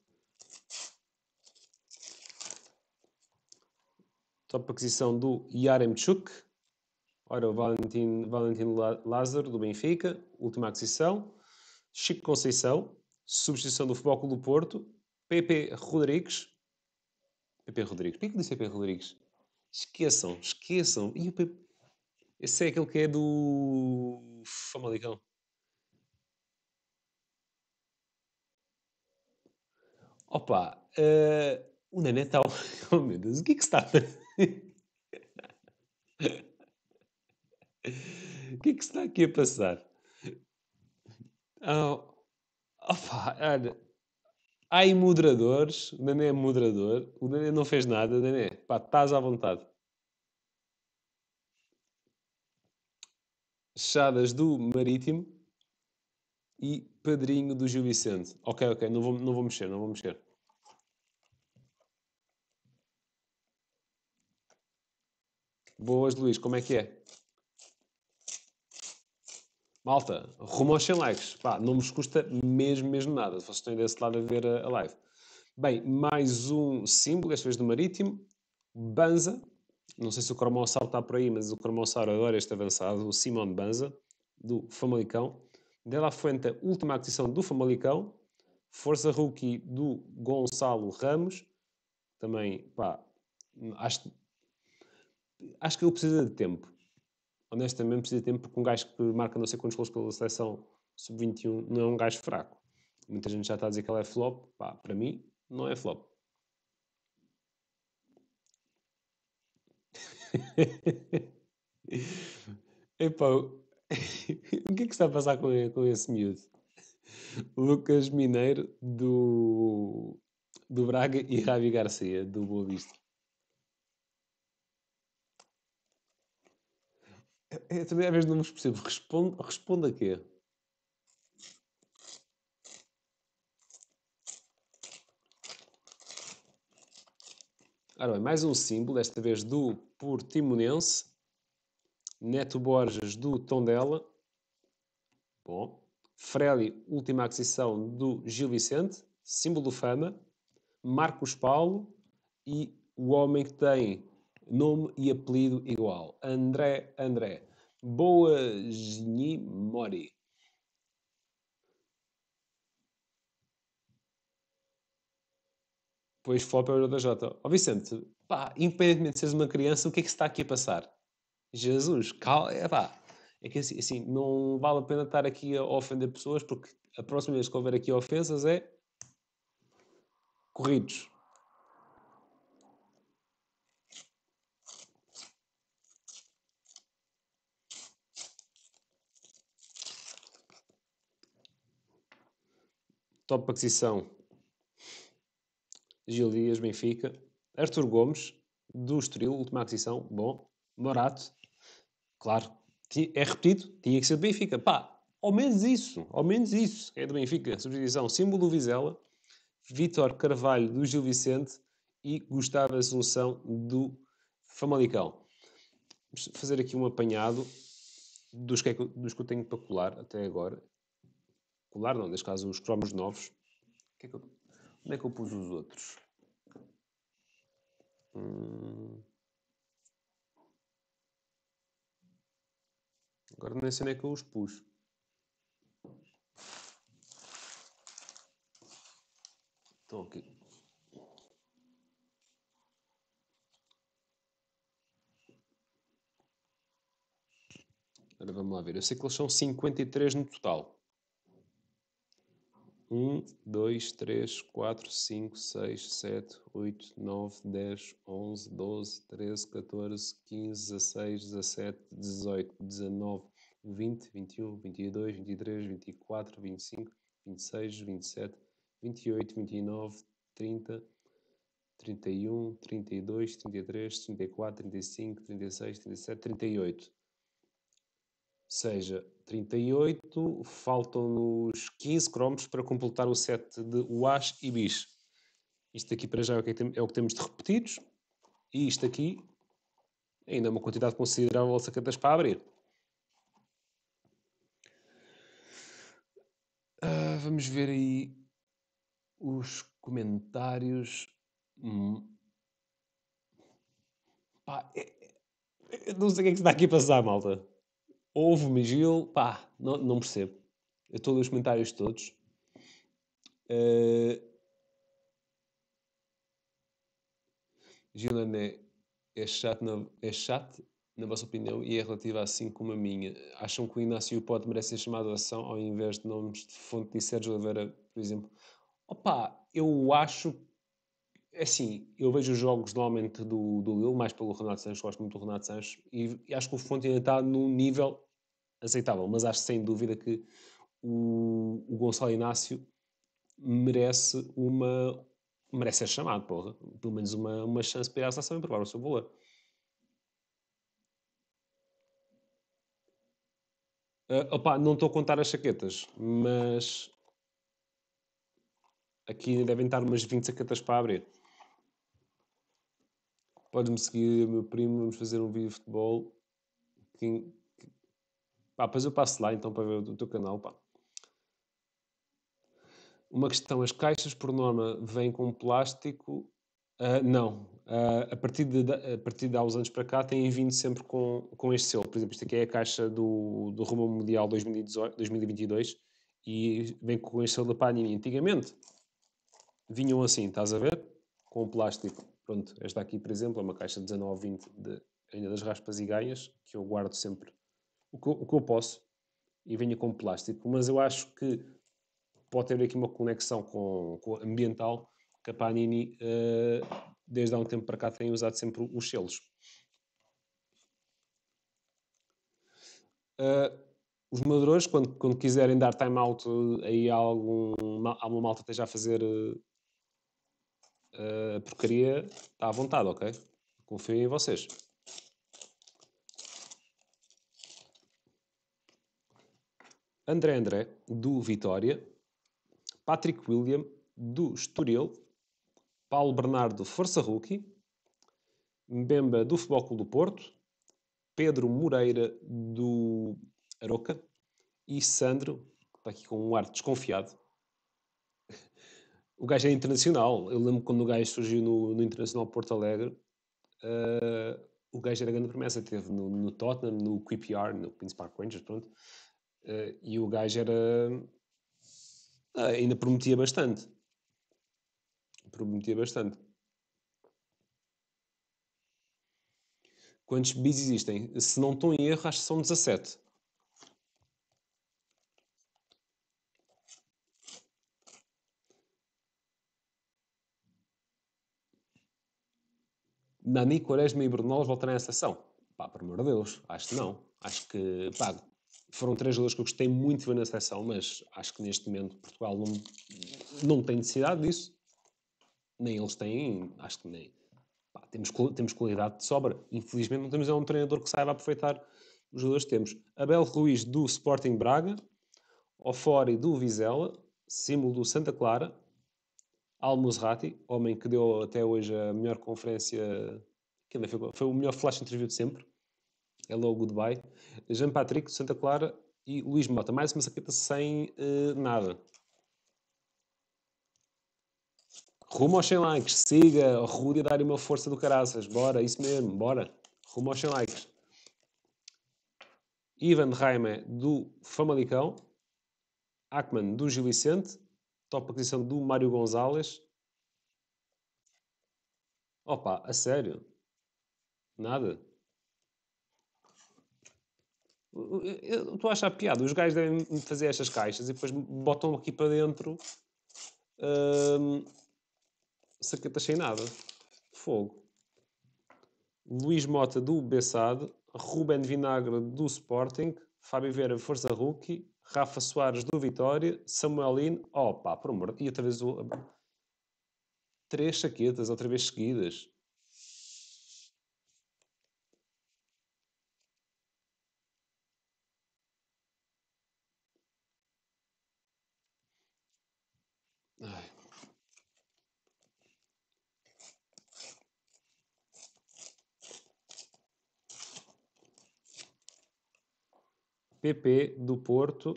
A: Top aquisição do Yaremchuk. Ora, o Valentino Valentin Lázaro, do Benfica. Última aquisição. Chico Conceição. Substituição do Futebol Clube do Porto. PP Rodrigues. PP Rodrigues. Por que disse PP Rodrigues? Esqueçam, esqueçam. E o Esse é aquele que é do Famalicão. Opa, uh, o neném está. Oh meu Deus, o que é que está a fazer? o que é que está aqui a passar? Oh, opa, olha. Ai, moderadores, o Nenê é moderador, o Nenê não fez nada, Nenê, pá, estás à vontade. Chadas do Marítimo e Padrinho do Gil Vicente. Ok, ok, não vou, não vou mexer, não vou mexer. Boas, Luís, como é que é? Malta, rumo aos 100 likes. Pá, não vos custa mesmo, mesmo nada. Vocês estão desse lado a ver a, live. Bem, mais um símbolo, esta vez do Marítimo. Banza. Não sei se o Cromossauro está por aí, mas o Cromossauro agora este avançado. O Simon Banza, do Famalicão. Dela Fuente, última aquisição do Famalicão. Força Rookie do Gonçalo Ramos. Também, pá, acho, acho que ele precisa de tempo honestamente precisa de tempo porque um gajo que marca não sei quantos gols pela seleção sub-21 não é um gajo fraco. Muita gente já está a dizer que ele é flop. Pá, para mim, não é flop. Epá, o que é que está a passar com, com esse miúdo? Lucas Mineiro do, do Braga e Ravi Garcia do Boa Vista. Eu é, é também às vezes não me percebo. Responde, responde a quê? Ora bem, mais um símbolo, desta vez do Portimonense. Neto Borges do Tondela. Bom. Freli, última aquisição do Gil Vicente, símbolo do Fama. Marcos Paulo e o homem que tem Nome e apelido igual. André André. Boa geni Mori. Pois flop é o da Jota. Ó Vicente, pá, independentemente de seres uma criança, o que é que se está aqui a passar? Jesus, calma, é pá. É que assim, assim, não vale a pena estar aqui a ofender pessoas, porque a próxima vez que houver aqui ofensas é corridos. Top aquisição: Gil Dias, Benfica. Arthur Gomes, do Estoril, última aquisição. Bom. Morato, claro. É repetido, tinha que ser do Benfica. Pá, ao menos isso, ao menos isso. É do Benfica. Substituição: símbolo Vizela, Vitor Carvalho, do Gil Vicente e Gustavo Assunção, do Famalicão. Vamos fazer aqui um apanhado dos que, é que, dos que eu tenho para colar até agora colar não, neste caso os cromos novos. Que é que eu, onde é que eu pus os outros? Hum... Agora nem sei onde é que eu os pus. Estão aqui. Agora vamos lá ver. Eu sei que eles são 53 no total. 1, 2, 3, 4, 5, 6, 7, 8, 9, 10, 11, 12, 13, 14, 15, 16, 17, 18, 19, 20, 21, 22, 23, 24, 25, 26, 27, 28, 29, 30, 31, 32, 33, 34, 35, 36, 37, 38 seja, 38, faltam-nos 15 cromos para completar o set de Uas e Bis. Isto aqui para já é, é o, que temos de repetidos, e isto aqui ainda é uma quantidade considerável de sacatas para abrir. Uh, vamos ver aí os comentários. Hum. Pá, é, é, não sei o que é que está aqui a passar, malta. Houve-me Gil, pá, não, não percebo. Eu estou a ler os comentários todos. Uh... é chato, na, é chato, na vossa opinião, e é relativa assim como a minha. Acham que o Inácio Pote merece chamado a ação ao invés de nomes de fonte de Sérgio Oliveira, por exemplo? Opa, eu acho é assim, eu vejo os jogos normalmente do, do Lille, mais pelo Renato Sanches, gosto muito do Renato Sanches, e, e acho que o Fontina está num nível aceitável, mas acho sem dúvida que o, o Gonçalo Inácio merece uma merece ser chamado, porra. Pelo menos uma, uma chance para ir à seleção e provar o seu valor. Uh, ah, opa, não estou a contar as chaquetas, mas aqui devem estar umas 20 saquetas para abrir. Podes-me seguir, é meu primo, vamos fazer um vídeo de futebol. Ah, Pá, depois eu passo lá então para ver o teu canal, pá. Uma questão, as caixas por norma vêm com plástico? Uh, não. Uh, a, partir de, a partir de há uns anos para cá têm vindo sempre com, com este selo. Por exemplo, isto aqui é a caixa do, do Rumo Mundial 2018, 2022 e vem com este selo da Panini. Antigamente vinham assim, estás a ver? Com o plástico. Pronto, esta aqui, por exemplo, é uma caixa 19-20 ainda das raspas e ganhas que eu guardo sempre o que, o que eu posso e venho com plástico, mas eu acho que pode ter aqui uma conexão com, com ambiental, que a Panini, uh, desde há um tempo para cá, tem usado sempre os selos. Uh, os moderadores, quando, quando quiserem dar time-out aí a algum, alguma malta esteja a fazer uh, a eh, porcaria está à vontade, ok? Confio em vocês. André André, do Vitória. Patrick William, do Estoril. Paulo Bernardo, Força Rookie. Mbemba, do Futebol Clube do Porto. Pedro Moreira, do Aroca. E Sandro, que está aqui com um ar desconfiado, o gajo era é internacional. Eu lembro quando o gajo surgiu no, no Internacional Porto Alegre, uh, o gajo era grande promessa. Teve no, no Tottenham, no QPR, no Queen's Park Rangers, pronto. Uh, e o gajo era. Uh, ainda prometia bastante. Prometia bastante. Quantos bis existem? Se não estou em erro, acho que são 17. Nani, Quaresma e Brunolas voltarem à seleção. Pá, por amor de Deus, acho que não. Acho que, pá, foram três jogadores que eu gostei muito de ver na seleção, mas acho que neste momento Portugal não, não tem necessidade disso. Nem eles têm, acho que nem. Pá, temos, temos qualidade de sobra. Infelizmente não temos é um treinador que saiba aproveitar os jogadores que temos. Abel Ruiz do Sporting Braga, Ofori do Vizela, símbolo do Santa Clara, Al-Musrati, homem que deu até hoje a melhor conferência, aquilo foi, foi o melhor flash interview de sempre. Hello, é goodbye. Jean Patrick, Santa Clara e Luís Mota. Mais uma saqueta sem uh, nada. Rumo aos 100 likes, siga, o Rudy a dar uma força do caraças. Bora, isso mesmo, bora. Rumo aos 100 likes. Ivan Raime do Famalicão. Ackman do Gil Vicente. Top aquisição do Mário Gonzalez. Opa, a sério? Nada? Eu estou a achar piada. Os gajos devem fazer estas caixas e depois botam aqui para dentro hum, saquetas sem nada. Fogo. Luís Mota do Bessade, Ruben Vinagre do Sporting, Fábio Vera Força Rookie, Rafa Soares do Vitória, Samuelino, opa, por amor, e outra vez o, três saquetas, outra vez seguidas. PP do Porto.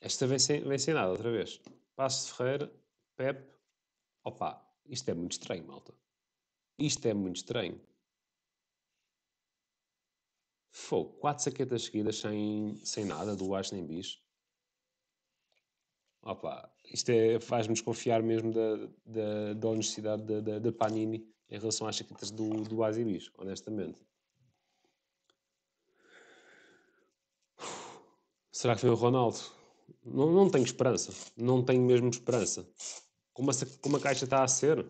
A: Esta vem sem, vem sem nada outra vez. Passo de Ferreira, Pep. Opa, isto é muito estranho, malta. Isto é muito estranho. Fogo, quatro saquetas seguidas sem, sem nada, do Ash nem Bis Opa, isto é, faz-me desconfiar mesmo da, da, da honestidade da, da, da, Panini em relação às saquetas do, do Bis honestamente. Será que foi o Ronaldo? Não, não tenho esperança. Não tenho mesmo esperança. Como a, como a caixa está a ser?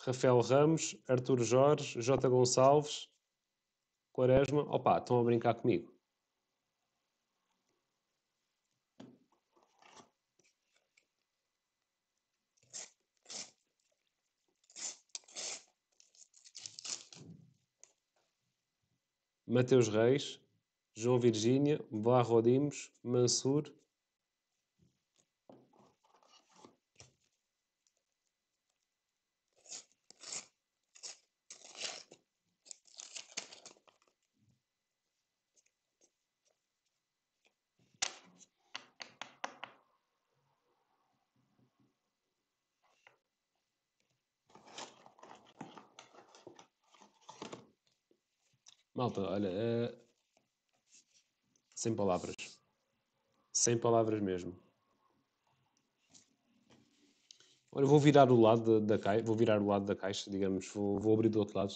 A: Rafael Ramos, Artur Jorge, J. Gonçalves, Quaresma. Opa, estão a brincar comigo. Mateus Reis, João Virgínia, Barrodimos, Mansur, Malta, olha, eh, sem palavras. Sem palavras mesmo. Agora vou virar o lado da, da caixa, vou virar o lado da caixa, digamos, vou, vou abrir do outro lado.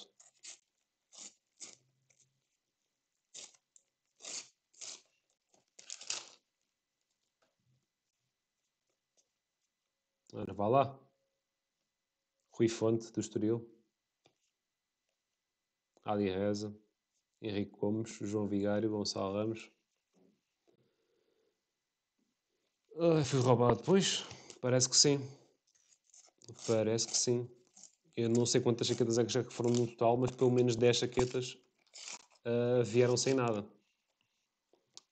A: Ora, vá lá. Rui Fonte, do Estoril. Ali Reza. Henrique Gomes, João Vigário, Gonçalo Ramos. Ah, fui roubado, depois. Parece que sim. Parece que sim. Eu não sei quantas jaquetas é que já foram no total, mas pelo menos 10 jaquetas uh, ah, vieram sem nada.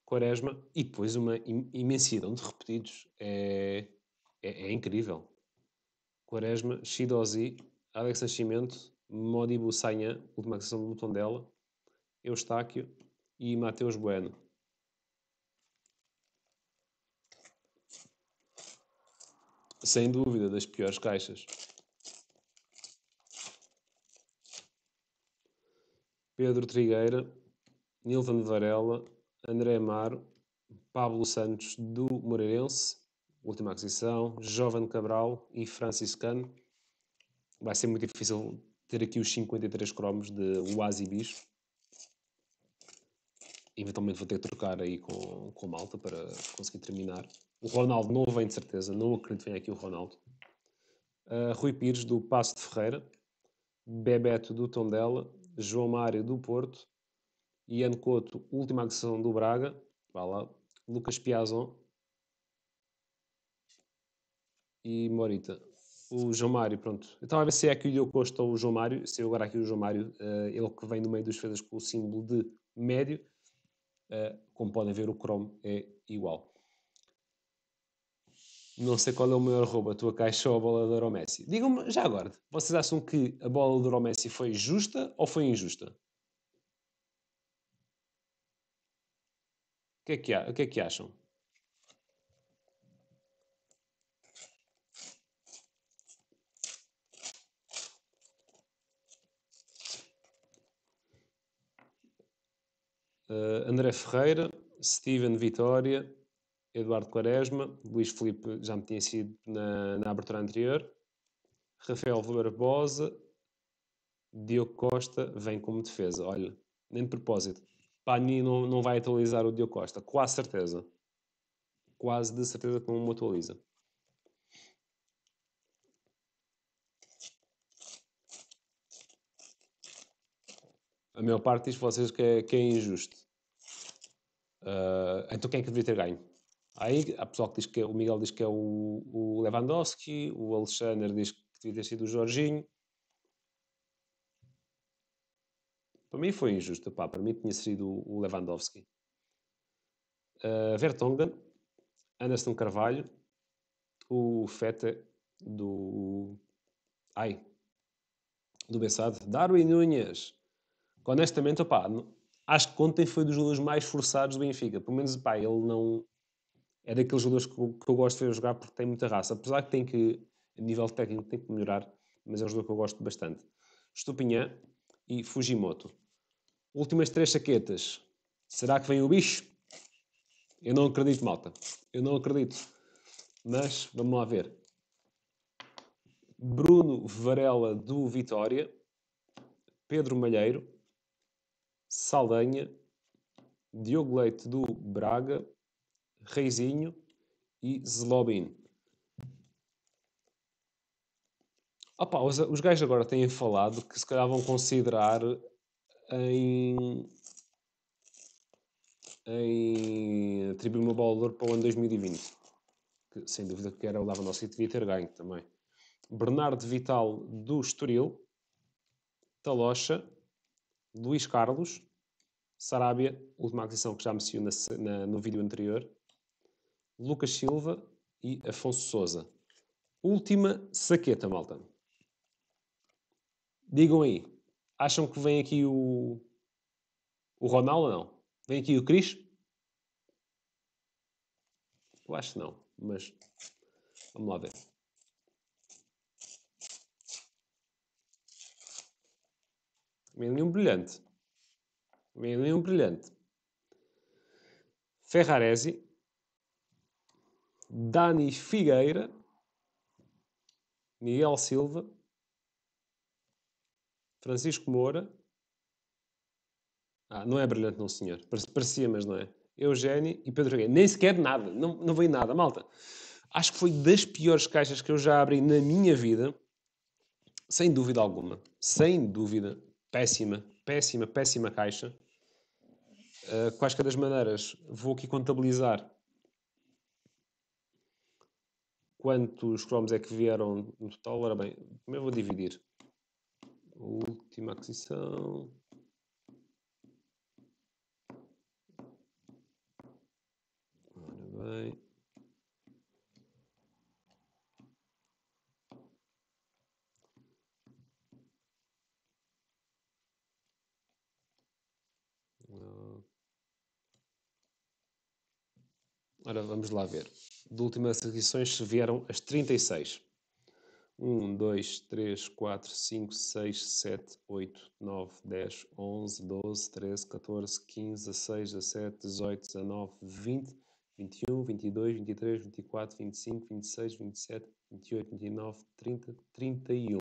A: Quaresma e depois uma imensidão de repetidos. É, é, é incrível. Quaresma, Shidozi, Alex Nascimento, Modibu Sanha, última questão do botão dela, Eustáquio e Mateus Bueno. Sem dúvida, das piores caixas. Pedro Trigueira, Nilvan Varela, André Amaro, Pablo Santos do Moreirense, última aquisição, Jovem Cabral e Franciscano. Vai ser muito difícil ter aqui os 53 cromos de Oasi Bispo eventualmente vou ter que trocar aí com, com Malta para conseguir terminar. O Ronaldo não vem de certeza, não acredito que venha aqui o Ronaldo. Uh, Rui Pires do Passo de Ferreira, Bebeto do Tondela, João Mário do Porto, Ian Couto, última agressão do Braga, vá lá, Lucas Piazon e Morita. O João Mário, pronto. Eu estava a ver se é aqui o Diogo Costa ou o João Mário. Se eu agora aqui o João Mário, uh, ele que vem no meio dos defesas com o símbolo de médio. Ah, como podem ver, o Chrome é igual. Não sei qual é o maior roubo, a tua caixa ou a bola do Euro Messi. Digam-me, já agora, vocês acham que a bola do Euro Messi foi justa ou foi injusta? O que é que, o que, é que acham? Uh, André Ferreira, Steven Vitória, Eduardo Quaresma, Luís Felipe já me tinha sido na, na abertura anterior, Rafael Barbosa, Diogo Costa vem como defesa. Olha, nem de propósito. Pani não, não vai atualizar o Diogo Costa, quase certeza. Quase de certeza que não o atualiza. A maior parte diz vocês que é, que é injusto. Uh, então quem é que deveria ter ganho? Aí há pessoal que diz que é, o Miguel diz que é o, o Lewandowski, o Alexander diz que devia ter sido o Jorginho. Para mim foi injusto, pá, para mim tinha sido o Lewandowski. Uh, Vertonghen, Anderson Carvalho, o Feta do. Ai, do Bessado, Darwin Nunes honestamente, opá, acho que ontem foi dos jogadores mais forçados do Benfica. Pelo menos, pá, ele não. É daqueles jogadores que eu, que eu gosto de ver jogar porque tem muita raça. Apesar que tem que, a nível técnico, tem que melhorar, mas é um jogador que eu gosto bastante. Estupinhã e Fujimoto. Últimas três saquetas. Será que vem o bicho? Eu não acredito, malta. Eu não acredito. Mas vamos lá ver. Bruno Varela do Vitória, Pedro Malheiro, Saldanha, Diogo Leite do Braga, Reizinho e Zlobin. Opa, os, os gajos agora têm falado que se calhar vão considerar em, em atribuir uma bola de ouro para o ano 2020. Que, sem dúvida que era o Lavanossi devia ter ganho também. Bernardo Vital do Estoril, Talocha, Luís Carlos, Sarabia, última aquisição que já mencionei no vídeo anterior, Lucas Silva e Afonso Souza. Última saqueta, malta. Digam aí, acham que vem aqui o, o Ronaldo ou não? Vem aqui o Cris? Eu acho que não, mas vamos lá ver. Vem ali um brilhante. Vem ali um brilhante. Ferraresi. Dani Figueira. Miguel Silva. Francisco Moura. Ah, não é brilhante, não, senhor. Parecia, mas não é. Eugénio e Pedro Joguinha. Nem sequer nada. Não, não veio nada, malta. Acho que foi das piores caixas que eu já abri na minha vida. Sem dúvida alguma. Sem dúvida. Péssima, péssima, péssima caixa. Uh, quaisquer das maneiras, vou aqui contabilizar quantos cromos é que vieram no total. Ora bem, primeiro vou dividir. Última aquisição. Ora bem. Ora, vamos lá ver. De últimas edições vieram as 36. 1, 2, 3, 4, 5, 6, 7, 8, 9, 10, 11, 12, 13, 14, 15, 16, 17, 18, 19, 20, 21, 22, 23, 24, 25, 26, 27, 28, 29, 30, 31.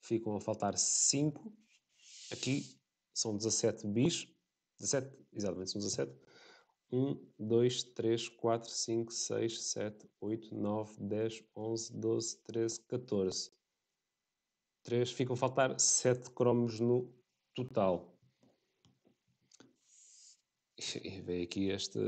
A: Ficam a faltar 5. Aqui são 17 bis. 17, exatamente, são 17. 1, 2, 3, 4, 5, 6, 7, 8, 9, 10, 11, 12, 13, 14. 3. Ficam a faltar 7 cromos no total. E vem aqui este.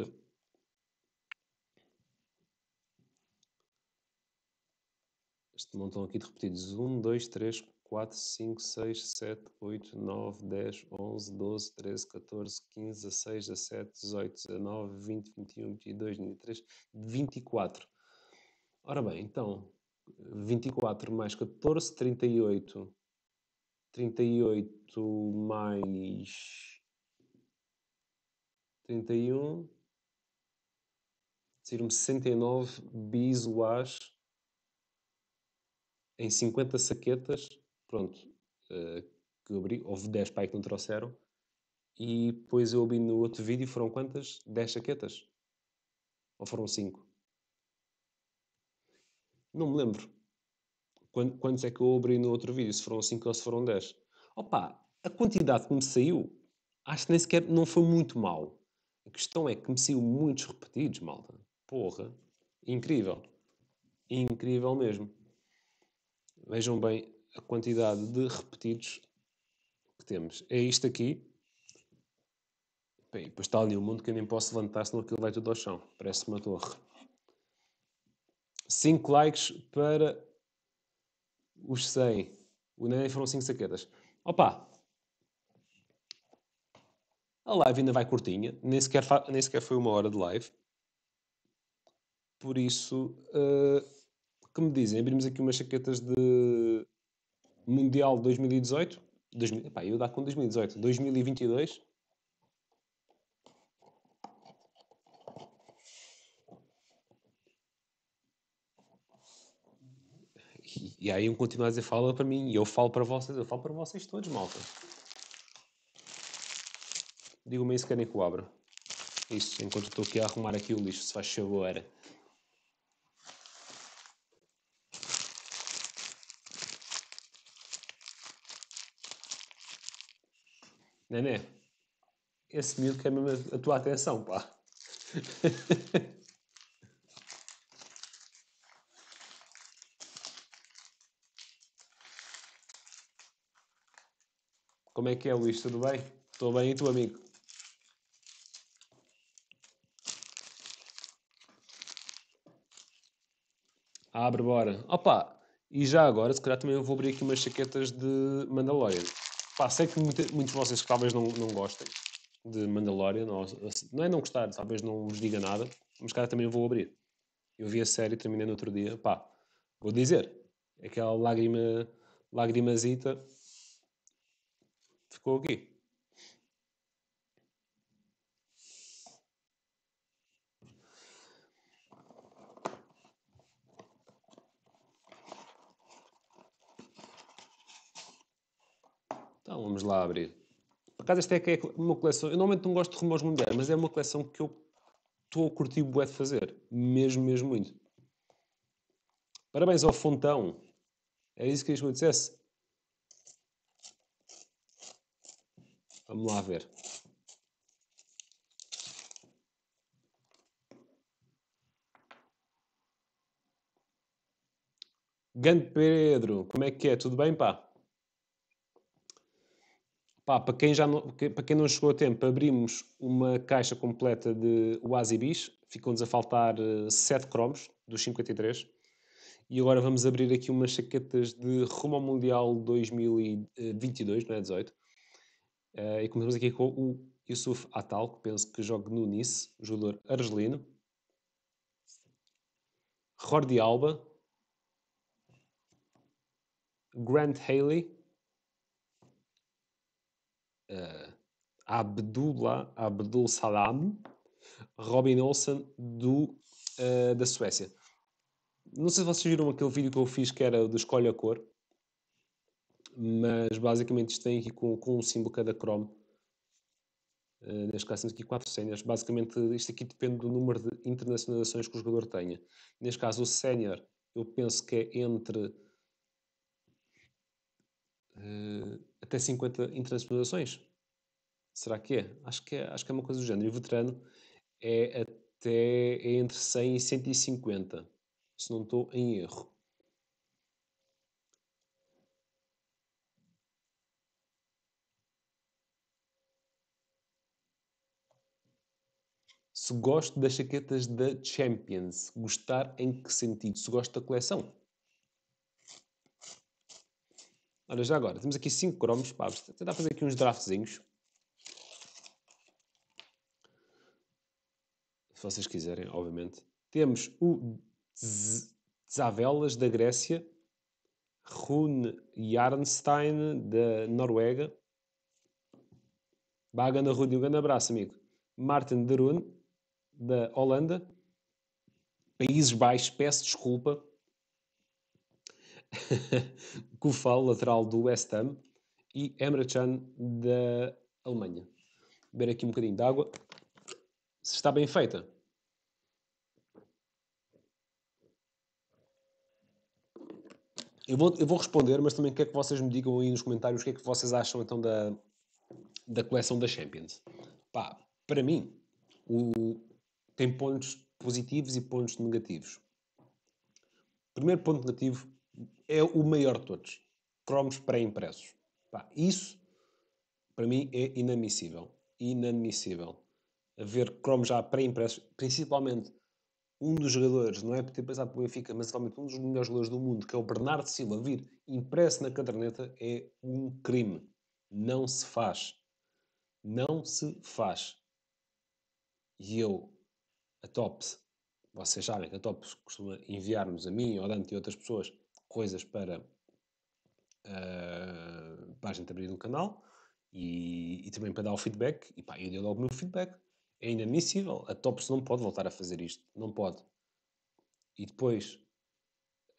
A: Este montão aqui de repetidos. 1, 2, 3, 4 quatro, cinco, seis, sete, oito, nove, dez, onze, doze, treze, quatorze, quinze, dezesseis, dezessete, dezoito, dezenove, vinte, vinte e um, vinte e dois, vinte e três, vinte e quatro. Ora bem, então, vinte e quatro mais 14, 38. 38 mais 31, tiro e 69 bisuás em 50 saquetas pronto, uh, que abri, houve 10 pai que não trouxeram, e depois eu abri no outro vídeo, foram quantas? 10 jaquetas? Ou foram 5? Não me lembro. Quantos é que eu abri no outro vídeo? Se foram 5 ou se foram 10? Opa, a quantidade que me saiu, acho que nem sequer não foi muito mal. A questão é que me saiu muitos repetidos, malta. Porra, incrível. Incrível mesmo. Vejam bem, a quantidade de repetidos que temos. É isto aqui. Bem, depois está ali o um mundo que eu nem posso levantar, senão aquilo vai tudo ao chão. Parece uma torre. 5 likes para os 100. O Neném foram 5 saquetas. Opa! A live ainda vai curtinha. Nem sequer, nem sequer foi uma hora de live. Por isso, uh, que me dizem? Abrimos aqui umas saquetas de Mundial 2018. 2000, eu dá com 2018. 2022. E, aí um continua a dizer fala para mim. E eu falo para vocês. Eu falo para vocês todos, malta. Digo-me aí se querem que eu Isso, enquanto estou aqui a arrumar aqui o lixo, se faz favor. Nené, esse miúdo quer mesmo a tua atenção, pá. Como é que é, Luís? Tudo bem? Estou bem e tu, amigo? Abre, bora. Opa! E já agora, se calhar também vou abrir aqui umas chaquetas de Mandalorian. Pá, sei que muitos de vocês talvez não, não gostem de Mandalorian, não, não é não gostar, talvez não vos diga nada, mas cara também vou abrir. Eu vi a série, terminei no outro dia, pá, vou dizer, aquela lágrima, lágrimazita ficou aqui. Então vamos lá abrir. Por acaso, esta é, é, uma coleção. Eu normalmente não gosto de rumores mundiais, mas é uma coleção que eu estou a curtir bué de fazer. Mesmo, mesmo muito. Parabéns ao Fontão. É isso que eu me dissesse. Vamos lá ver. Grande Pedro, como é que é? Tudo bem, pá? Pá, para, quem já não, para quem não chegou a tempo, abrimos uma caixa completa de Oasibis. ficam nos a faltar 7 eh, cromos dos 53. E agora vamos abrir aqui umas chaquetas de rumo ao Mundial 2022, não é? 18. Uh, eh, e começamos aqui com o Yusuf Atal, que penso que joga no Nice, jogador argelino. Rordi Alba. Grant Haley uh, Abdullah Abdul Salam, Robin Olsen do, uh, da Suécia. Não sei se vocês viram aquele vídeo que eu fiz que era do Escolhe a Cor, mas basicamente isto tem aqui com, com um símbolo cada cromo. Uh, eh, neste caso temos aqui quatro séniores. Basicamente isto aqui depende do número de internacionalizações que o jogador tenha. Neste caso o sénior eu penso que é entre... Uh, até 50 intransplantações? Será que é? Acho que é, acho que é uma coisa do género. E veterano é até é entre 100 e 150, se não estou em erro. Se gosto das jaquetas da Champions, gostar em que sentido? Se gosto da coleção? Olha, já agora, temos aqui 5 cromos. Pá, vou tentar fazer aqui uns draftzinhos. Se vocês quiserem, obviamente. Temos o Zavelas da Grécia, Rune Jarnstein da Noruega. Baganda Rune, um grande abraço, amigo. Martin de Rune da Holanda. Países Baixos, peço desculpa. Kufal, lateral do West Ham, e Emre Can da Alemanha. Beber aqui um bocadinho de água. Se está bem feita. Eu vou, eu vou responder, mas também quero é que vocês me digam aí nos comentários o que é que vocês acham então da, da coleção da Champions. Pá, para mim, o, tem pontos positivos e pontos negativos. Primeiro ponto negativo é o maior de todos. Cromos pré-impressos. Isso, para mim, é inadmissível. Inadmissível. Haver cromos já pré-impressos, principalmente um dos jogadores, não é por ter passado pelo Benfica, mas realmente um dos melhores jogadores do mundo, que é o Bernardo Silva, vir impresso na caderneta é um crime. Não se faz. Não se faz. E eu, a TOPS, vocês sabem que a TOPS costuma enviar-nos a mim ou a Dante e outras pessoas coisas para, uh, para a gente abrir o canal e, e, também para dar o feedback. E pá, eu dei logo o meu feedback. É inadmissível. A Tops não pode voltar a fazer isto. Não pode. E depois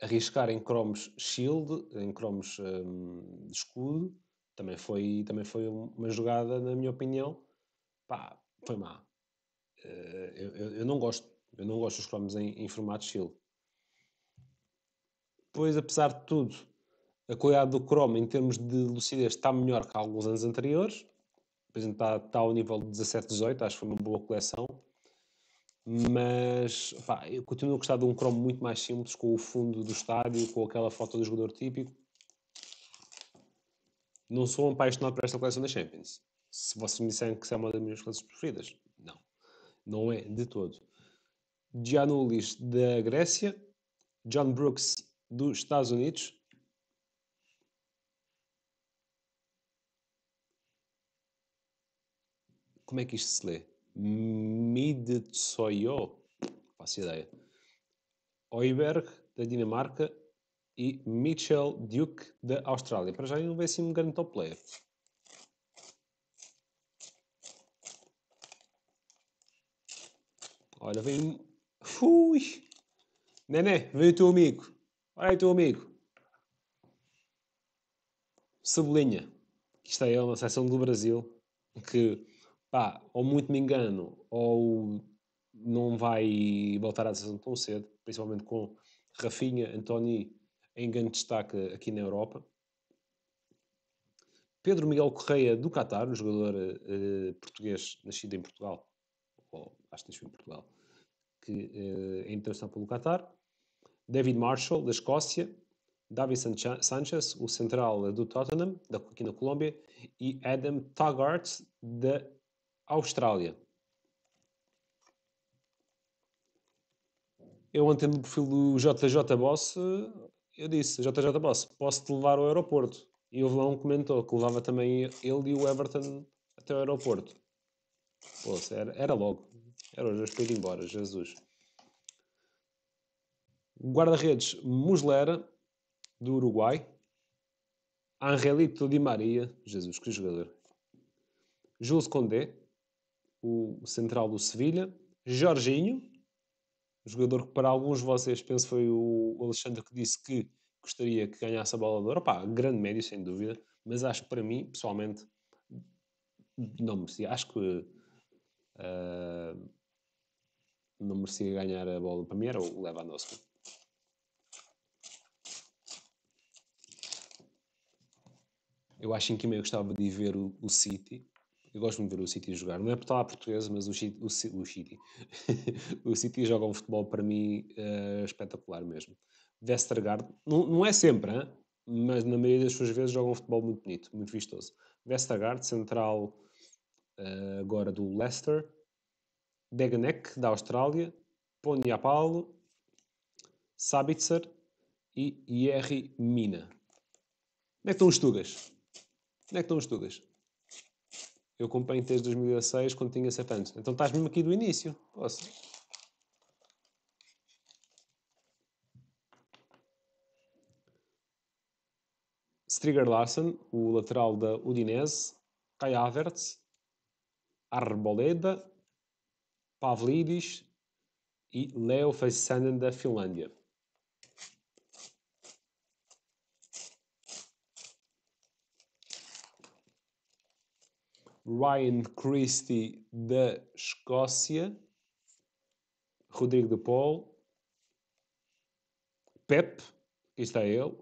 A: arriscar em cromos shield, em cromos um, escudo, também foi, também foi uma jogada, na minha opinião, pá, foi má. Uh, eu, eu, não gosto. Eu não gosto dos cromos em, em formato shield pois apesar de tudo, a qualidade do Chrome em termos de lucidez está melhor que há alguns anos anteriores. Por exemplo, está, está ao nível de 17, 18, acho que foi uma boa coleção. Mas pá, eu continuo a gostar de um Chrome muito mais simples, com o fundo do estádio, com aquela foto do jogador típico. Não sou um apaixonado por esta coleção da Champions. Se vocês me disserem que isso é uma das minhas coleções preferidas, não. Não é de todo. Giannoulis da Grécia, John Brooks dos Estados Unidos? Como é que isto se lê? Midtsoyo, faço ideia. Oiberg, da Dinamarca, e Mitchell Duke, da Austrália. Para já ele não vê assim um grande top player. Olha, vem. Fui! Nené, veio o teu amigo. Olha aí teu amigo. Cebolinha. Isto é uma seleção do Brasil que, pá, ou muito me engano, ou não vai voltar à seleção tão cedo, principalmente com Rafinha, Antoni em grande destaque aqui na Europa. Pedro Miguel Correia do Qatar, um jogador uh, português nascido em Portugal, ou acho que nasceu em Portugal, que uh, é internacional pelo Qatar. David Marshall, da Escócia, David Sanchez, o central do Tottenham, aqui na Colômbia, e Adam Taggart, da Austrália. Eu ontem no perfil do JJ Boss, eu disse, JJ Boss, posso-te levar ao aeroporto. E o Vilão comentou que levava também ele e o Everton até o aeroporto. Pô, era, era logo. Era hoje, eu ir embora, Jesus guarda-redes Muslera, do Uruguai. Angelito Di Maria, Jesus, que jogador. Jules Condé, o central do Sevilha. Jorginho, jogador que para alguns de vocês, penso foi o Alexandre que disse que gostaria que ganhasse a bola de ouro. grande médio, sem dúvida. Mas acho que para mim, pessoalmente, não merecia. Acho que uh, não merecia ganhar a bola para mim era o Lewandowski. Eu acho que eu gostava de ver o, o City. Eu gosto de ver o City jogar. Não é porque está lá portuguesa, mas o, o, o City. o City joga um futebol para mim uh, espetacular mesmo. Vestergaard, não, não é sempre, hein? mas na maioria das suas vezes joga um futebol muito bonito, muito vistoso. Vestergaard, central uh, agora do Leicester. Deganek, da Austrália. Poniapalo. Paulo. Sabitzer e Yerry Mina. Onde é que estão os Tugas? Onde é que os estudas? Eu acompanho desde 2016, quando tinha 7 anos. Então estás mesmo aqui do início. Posso? Strigger Larsen, o lateral da Udinese, Kai Havertz, Arboleda, Pavlidis e Leo Feisanden da Finlândia. Ryan Christie da Escócia, Rodrigo de Paul, Pep, aqui está é ele,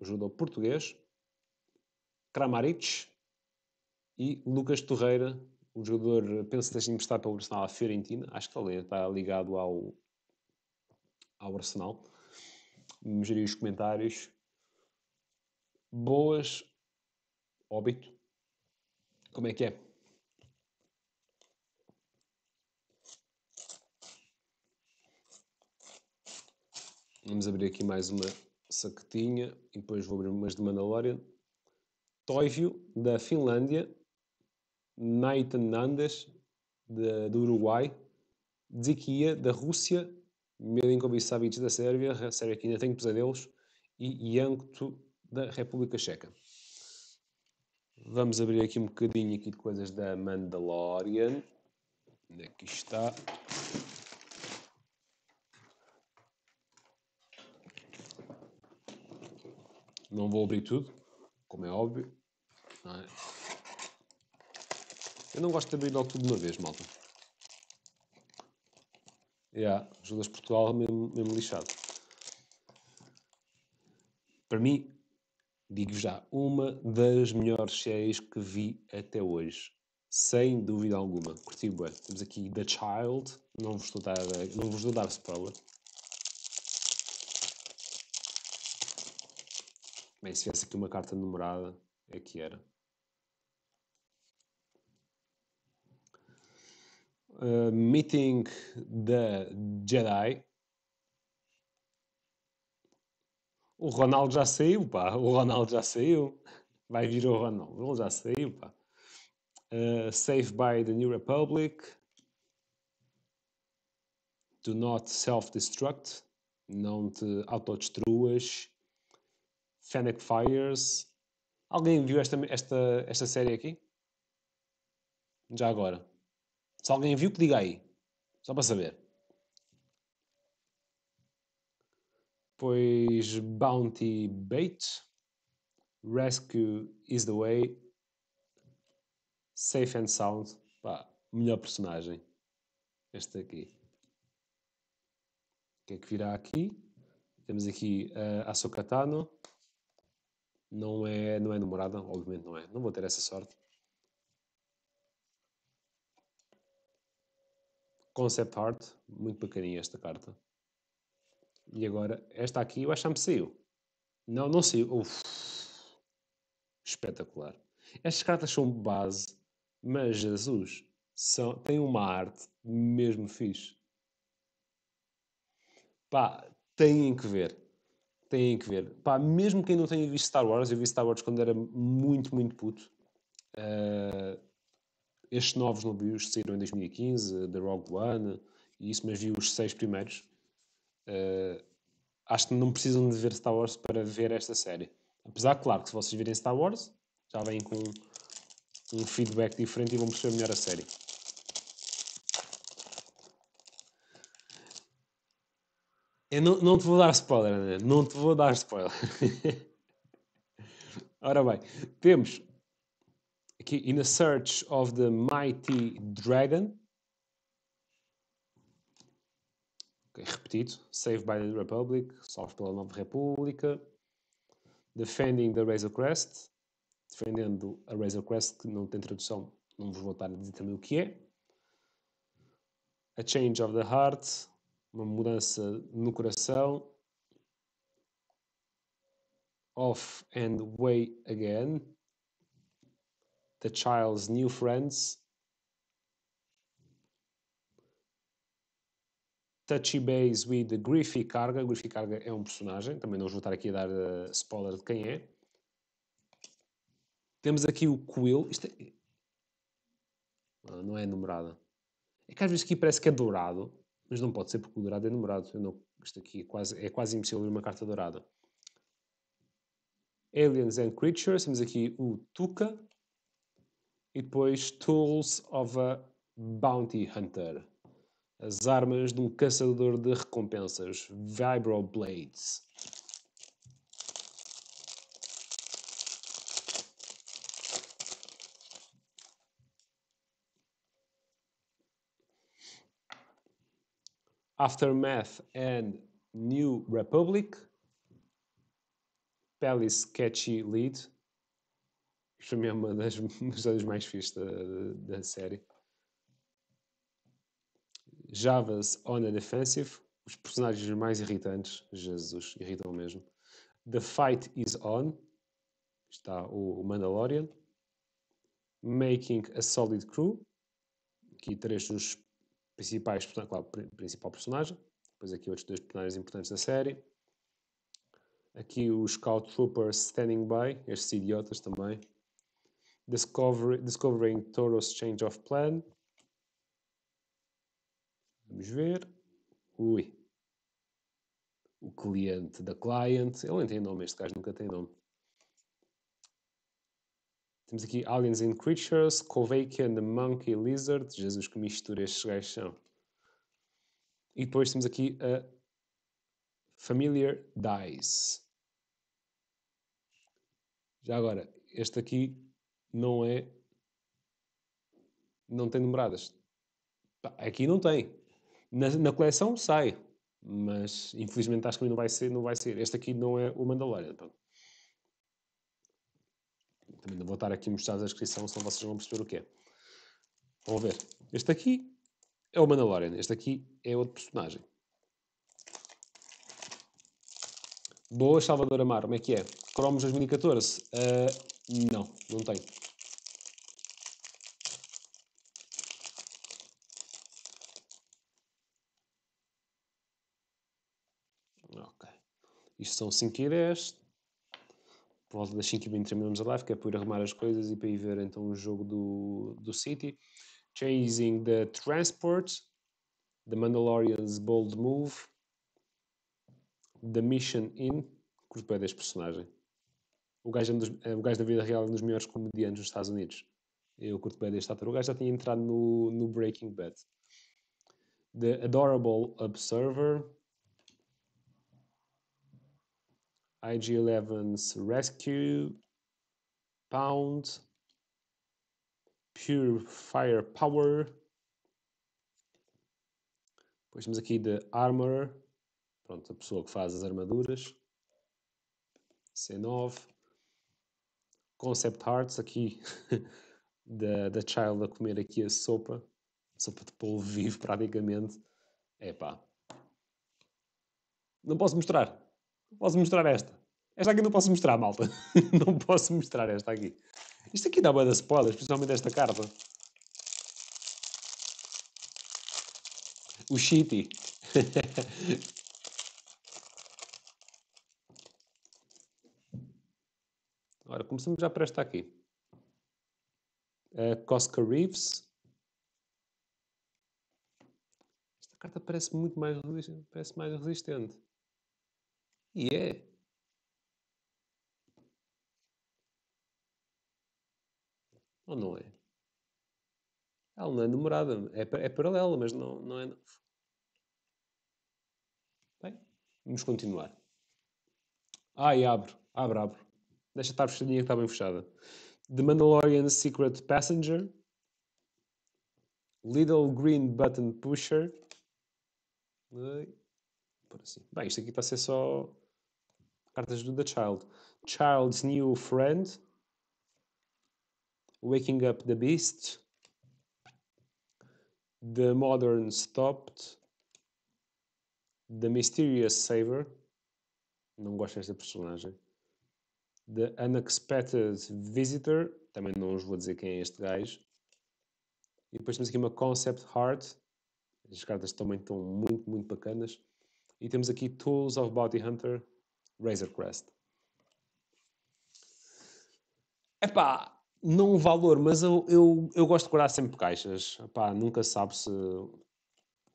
A: o judô português, Kramaric e Lucas Torreira, o jogador, penso que emprestado pelo Arsenal à Fiorentina, acho que ele está ligado ao, ao Arsenal. Me os comentários. Boas, óbito. Como é que é? Vamos abrir aqui mais uma saquetinha e depois vou abrir umas de Mandalorian. Toivio, da Finlândia. Nathan Nandes, de, do Uruguai. Zikia da Rússia. Milinkovic Savic, da Sérvia. A Sérvia ainda tem pesadelos. E Janko, da República Checa. Vamos abrir aqui um bocadinho aqui de coisas da Mandalorian. Onde é que está? Não vou abrir tudo, como é óbvio. Não é? Eu não gosto de abrir logo tudo de uma vez, malta. Yeah, Judas Portugal mesmo, mesmo lixado. Para mim, digo já, uma das melhores séries que vi até hoje. Sem dúvida alguma. Curti bem. Temos aqui The Child. Não vos estou a dar, não vos estou a dar spoiler. Bem, se tivesse aqui uma carta numerada, é que era. Uh, meeting the Jedi. o Ronaldo já saiu, pá. O Ronaldo já saiu. Vai vir o Ronaldo. Ele já saiu, pá. Uh, Save by the New Republic. Do not self-destruct. Não te autodestruas. Fennec Fires. Alguém viu esta, esta, esta série aqui? Já agora. Se alguém viu, que diga aí. Só para saber. depois Bounty Bait, Rescue is the Way, Safe and Sound, pá, melhor personagem. Este aqui. O que é que virá aqui? Temos aqui uh, eh, Asokatano. Não é, não é namorada, obviamente não é. Não vou ter essa sorte. Concept Art, muito bacaninha esta carta. E agora, esta aqui eu acho que me saiu. Não, não saiu. Uf. Espetacular. Estas cartas são base, mas Jesus, são, têm uma arte mesmo fixe. Pá, têm que ver. Têm que ver. Pá, mesmo quem não tenha visto Star Wars, eu vi Star Wars quando era muito, muito puto. Uh, estes novos não vi, os saíram em 2015, The Rogue One, e isso, mas vi os seis primeiros. Uh, acho que não precisam de ver Star Wars para ver esta série. Apesar, claro, que se vocês virem Star Wars, já vêm com um feedback diferente e vão perceber melhor a série. Eu não, não te vou dar spoiler, Não te vou dar spoiler. Ora bem, temos aqui In the Search of the Mighty Dragon, É repetido, Saved by the Republic, Salvos pela Nova República, Defending the Razor Crest, defendendo a Razor Crest, que não tem tradução, não vos vou estar a dizer também o que é. A Change of the Heart, uma mudança no coração. Off and Way Again, The Child's New Friends, Touchy Base with Griffy Carga. Griffy Carga é um personagem, também não vou estar aqui a dar uh, spoiler de quem é. Temos aqui o Quill. Isto é... ah, não é numerada. É que às vezes aqui parece que é dourado, mas não pode ser porque o dourado é numerado. Eu não... Isto aqui é quase, é quase impossível ler uma carta dourada. Aliens and Creatures, temos aqui o Tuca. E depois Tools of a Bounty Hunter as armas de um caçador de recompensas, Blades. Aftermath and New Republic, Palace Catchy Lead, para é uma das, uma das mais fixas da, da série. Javas on a defensive, os personagens mais irritantes, Jesus, irritam mesmo. The Fight is On, está o Mandalorian. Making a Solid Crew, aqui três dos principais, claro, principal personagem. Depois aqui outros dois personagens importantes da série. Aqui os Scout Troopers Standing By, estes idiotas também. Discovery, discovering Toros Change of Plan, Vamos ver. Ui. O cliente da client. Ele nem tem nome, este gajo nunca tem nome. Temos aqui Aliens and Creatures, covey The Monkey Lizard. Jesus, que mistura estes gajos são. E depois temos aqui a Familiar Dice. Já agora, este aqui não é. Não tem numeradas. Aqui não tem. Na, na coleção sai, mas infelizmente acho que não vai ser, não vai ser. Este aqui não é o Mandalorian. Também vou estar aqui mostrando a descrição, senão vocês vão perceber o que é. Vão ver. Este aqui é o Mandalorian. Este aqui é outro personagem. Boa, Salvador Amar. Como é que é? Cromos 2014? Uh, ah, não, não tenho. Isto são 5 e 10. Por volta das 5 e 20 terminamos a live, que é para ir arrumar as coisas e para ir ver então o jogo do, do City. Chasing the Transport. The Mandalorian's Bold Move. The Mission In. Curto bem deste personagem. O gajo, é um dos, é, o gajo da vida real é um dos melhores comediantes dos Estados Unidos. Eu curto bem deste ator. O gajo já tinha entrado no, no Breaking Bad. The Adorable Observer. IG11's Rescue, Pound, Pure Firepower. Depois temos aqui The Armorer, pronto, a pessoa que faz as armaduras. C9. Concept hearts aqui da, da Child a comer aqui a sopa, sopa de polvo vivo praticamente. É pá. Não posso mostrar. Posso mostrar esta? Esta aqui não posso mostrar, malta. não posso mostrar esta aqui. Isto aqui dá boa das spoilers, principalmente esta carta. O Shitty. Ora, começamos já por esta aqui. Uh, Cosca Reeves. Esta carta parece muito mais, parece mais resistente. E é. Ou não é? Ela não é numerada, é, é paralela, mas não, não é. Bem, vamos continuar. Ai, abro, abre, abro. Deixa estar fechadinha que está bem fechada. The Mandalorian Secret Passenger. Little Green Button Pusher. Por assim. Bem, isto aqui está a ser só Cartas do The Child. Child's New Friend. Waking Up the Beast. The Modern Stopped. The Mysterious Saver. Não gosto desta personagem. The Unexpected Visitor. Também não vos vou dizer quem é este gajo. E depois temos aqui uma Concept Heart. As cartas também estão muito, muito bacanas. E temos aqui Tools of Bounty Hunter, Razor Crest. Epá, não valor, mas eu, eu, eu gosto de guardar sempre caixas. Epá, nunca sabe se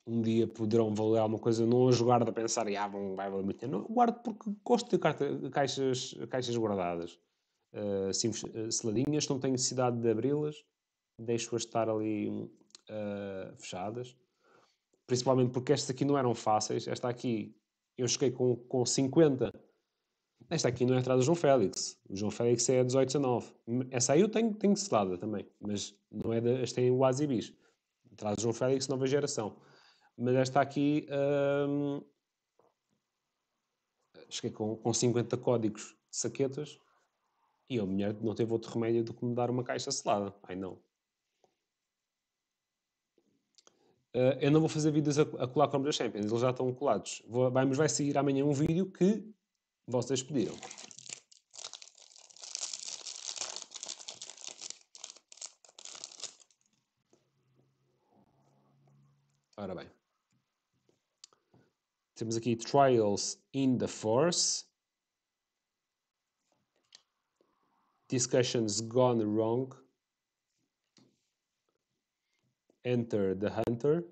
A: um dia poderão valer alguma coisa. Não a jogar de pensar, ah, vão, vai valer muito dinheiro. Guardo porque gosto de caixas, caixas guardadas. Uh, uh, seladinhas, não tenho necessidade de abri-las. Deixo-as estar ali uh, fechadas. Principalmente porque estas aqui não eram fáceis. Esta aqui, eu cheguei com, com 50 ah, esta aqui não é entrada do João Félix. O João Félix é a 18 9. Essa aí eu tenho, tenho selada também, mas não é das tem é o Azibis. Entrada do João Félix, nova geração. Mas esta aqui. Hum, cheguei com, com 50 códigos de saquetas e a mulher não teve outro remédio do que me dar uma caixa selada. Ai não. Uh, eu não vou fazer vídeos a, a colar com da Champions, eles já estão colados. Vou, vai, mas vai sair amanhã um vídeo que vocês pediram. Ora bem. Temos aqui Trials in the Force. Discussions Gone Wrong. Enter the Hunter.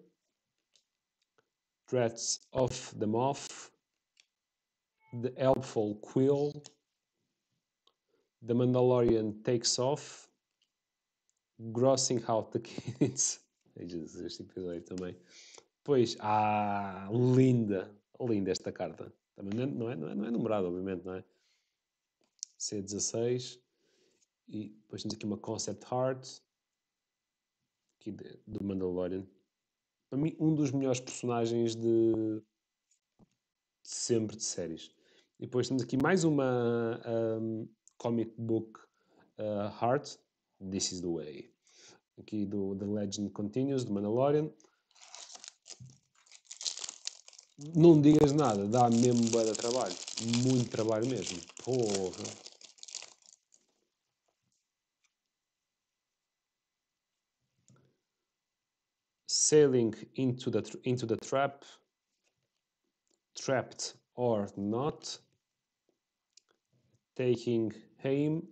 A: Threats of the Moth. The Helpful Quill, The Mandalorian Takes Off, Grossing Out the Kids. Ai Jesus, este episódio também. Pois, ah, linda, linda esta carta. Também não é, não é, não é, é numerada, obviamente, não é? C16. E depois temos aqui uma Concept Art, aqui de, do Mandalorian. Para mim, um dos melhores personagens de, de sempre de séries. E depois temos aqui mais uma um, comic book uh, Heart, This is the Way. Aqui do The Legend Continues, do Mandalorian. Não digas nada, dá mesmo bué de trabalho. Muito trabalho mesmo. Porra. Sailing into the, into the trap. Trapped or not. Taking Aim,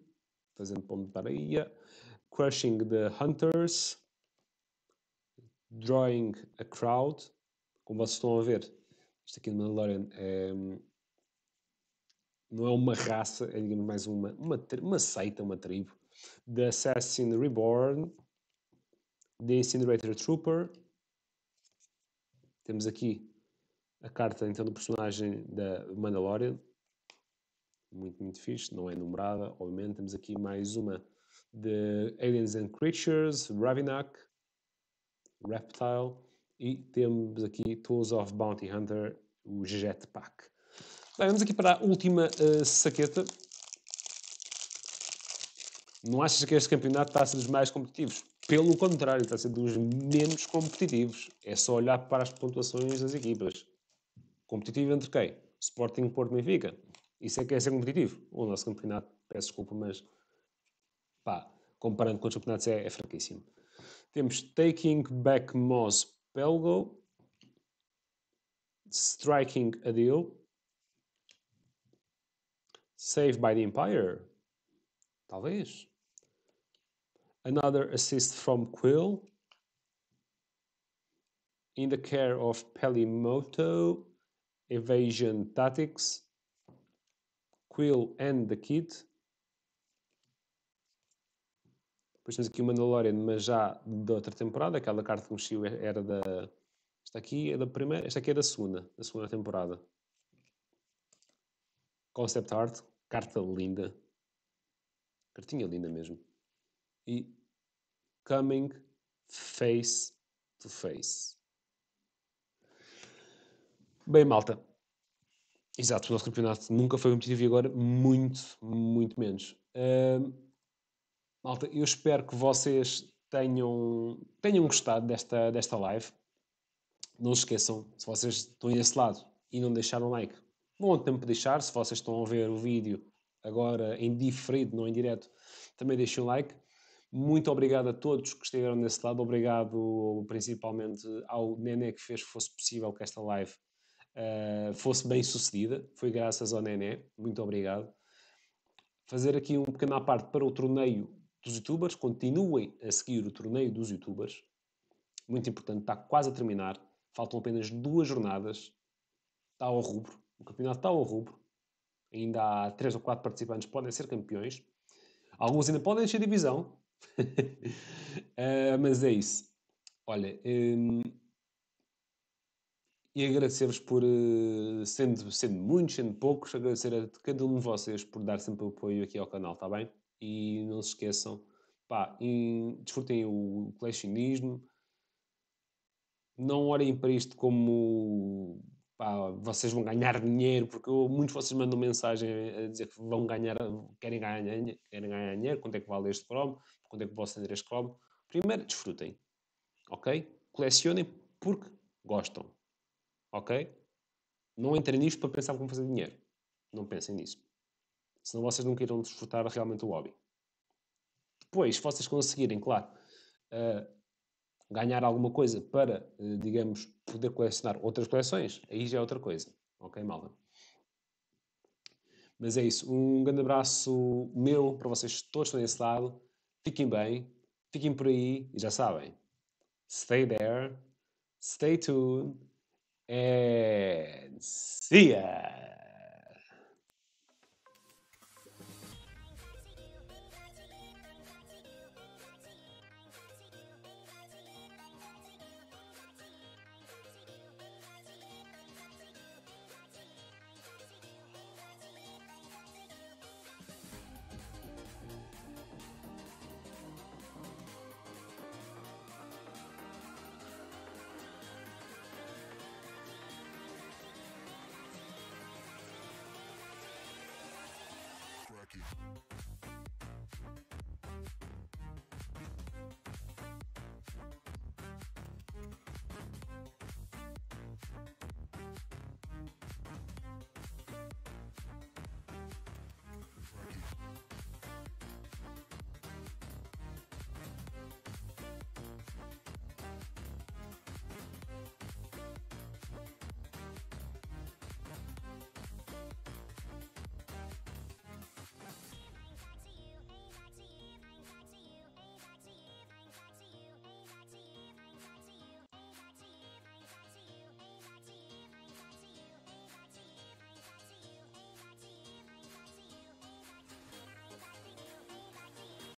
A: fazendo pontaria, Crushing the Hunters, Drawing a Crowd. Como vocês estão a ver, isto aqui no Mandalorian é, não é uma raça, é digamos mais uma, uma, uma seita, uma tribo. The Assassin Reborn, The Incinerator Trooper. Temos aqui a carta então do personagem da Mandalorian, muito, muito fixe, não é numerada, obviamente. Temos aqui mais uma de Aliens and Creatures, Ravinak, Reptile e temos aqui Tools of Bounty Hunter, o Jetpack. Bem, vamos aqui para a última uh, saqueta. Não achas que este campeonato está a ser dos mais competitivos? Pelo contrário, está a ser dos menos competitivos. É só olhar para as pontuações das equipas. Competitivo entre quem? Sporting Porto Benfica. Isso é que é ser competitivo. O nosso campeonato, peço desculpa, mas pá, comparando com os campeonatos é, é fraquíssimo. Temos Taking Back Moss Pelgo, Striking a Deal, Saved by the Empire, talvez. Another assist from Quill. In the care of Pelimoto, Evasion Tactics, Quill and the Kid. Depois temos aqui o Mandalorian, mas já da outra temporada. Aquela carta que mexeu é, era da. Esta aqui é da primeira. Esta aqui é da segunda, da segunda temporada. Concept art, carta linda. Cartinha linda mesmo. E Coming Face to Face. Bem, malta. Exato, o nosso campeonato nunca foi competitivo e agora muito, muito menos. Uh, malta, eu espero que vocês tenham, tenham gostado desta, desta live. Não se esqueçam, se vocês estão desse lado e não deixaram like, bom tempo de deixar. Se vocês estão a ver o vídeo agora em diferido, não em direto, também deixem um like. Muito obrigado a todos que estiveram desse lado. Obrigado principalmente ao Nené que fez que fosse possível que esta live eh, fosse bem sucedida. Foi graças ao Nené, muito obrigado. Fazer aqui um pequeno à parte para o torneio dos youtubers. Continuem a seguir o torneio dos youtubers. Muito importante, está quase a terminar. Faltam apenas duas jornadas. Está ao rubro. O campeonato está ao rubro. Ainda há três ou quatro participantes que podem ser campeões. Alguns ainda podem ser divisão. uh, mas é isso. Olha, hum, e agradecer-vos por, eh, sendo, sendo muitos, sendo poucos, agradecer a cada um de vocês por dar sempre o apoio aqui ao canal, está bem? E não se esqueçam, pá, desfrutem o colecionismo, não olhem para isto como pá, vocês vão ganhar dinheiro, porque muitos de vocês mandam mensagem a dizer que vão ganhar, querem ganhar, querem ganhar dinheiro, quanto é que vale este cromo, quanto é que posso vender este cromo. Primeiro, desfrutem, ok? Colecionem porque gostam. Ok? Não entrem nisto para pensar como fazer dinheiro. Não pensem nisso. Senão vocês nunca irão desfrutar realmente o hobby. Depois, se vocês conseguirem, claro, uh, ganhar alguma coisa para, uh, digamos, poder colecionar outras coleções, aí já é outra coisa. Ok, malta? Mas é isso. Um grande abraço meu para vocês todos que estão lado. Fiquem bem, fiquem por aí e já sabem. Stay there, stay tuned. And see ya.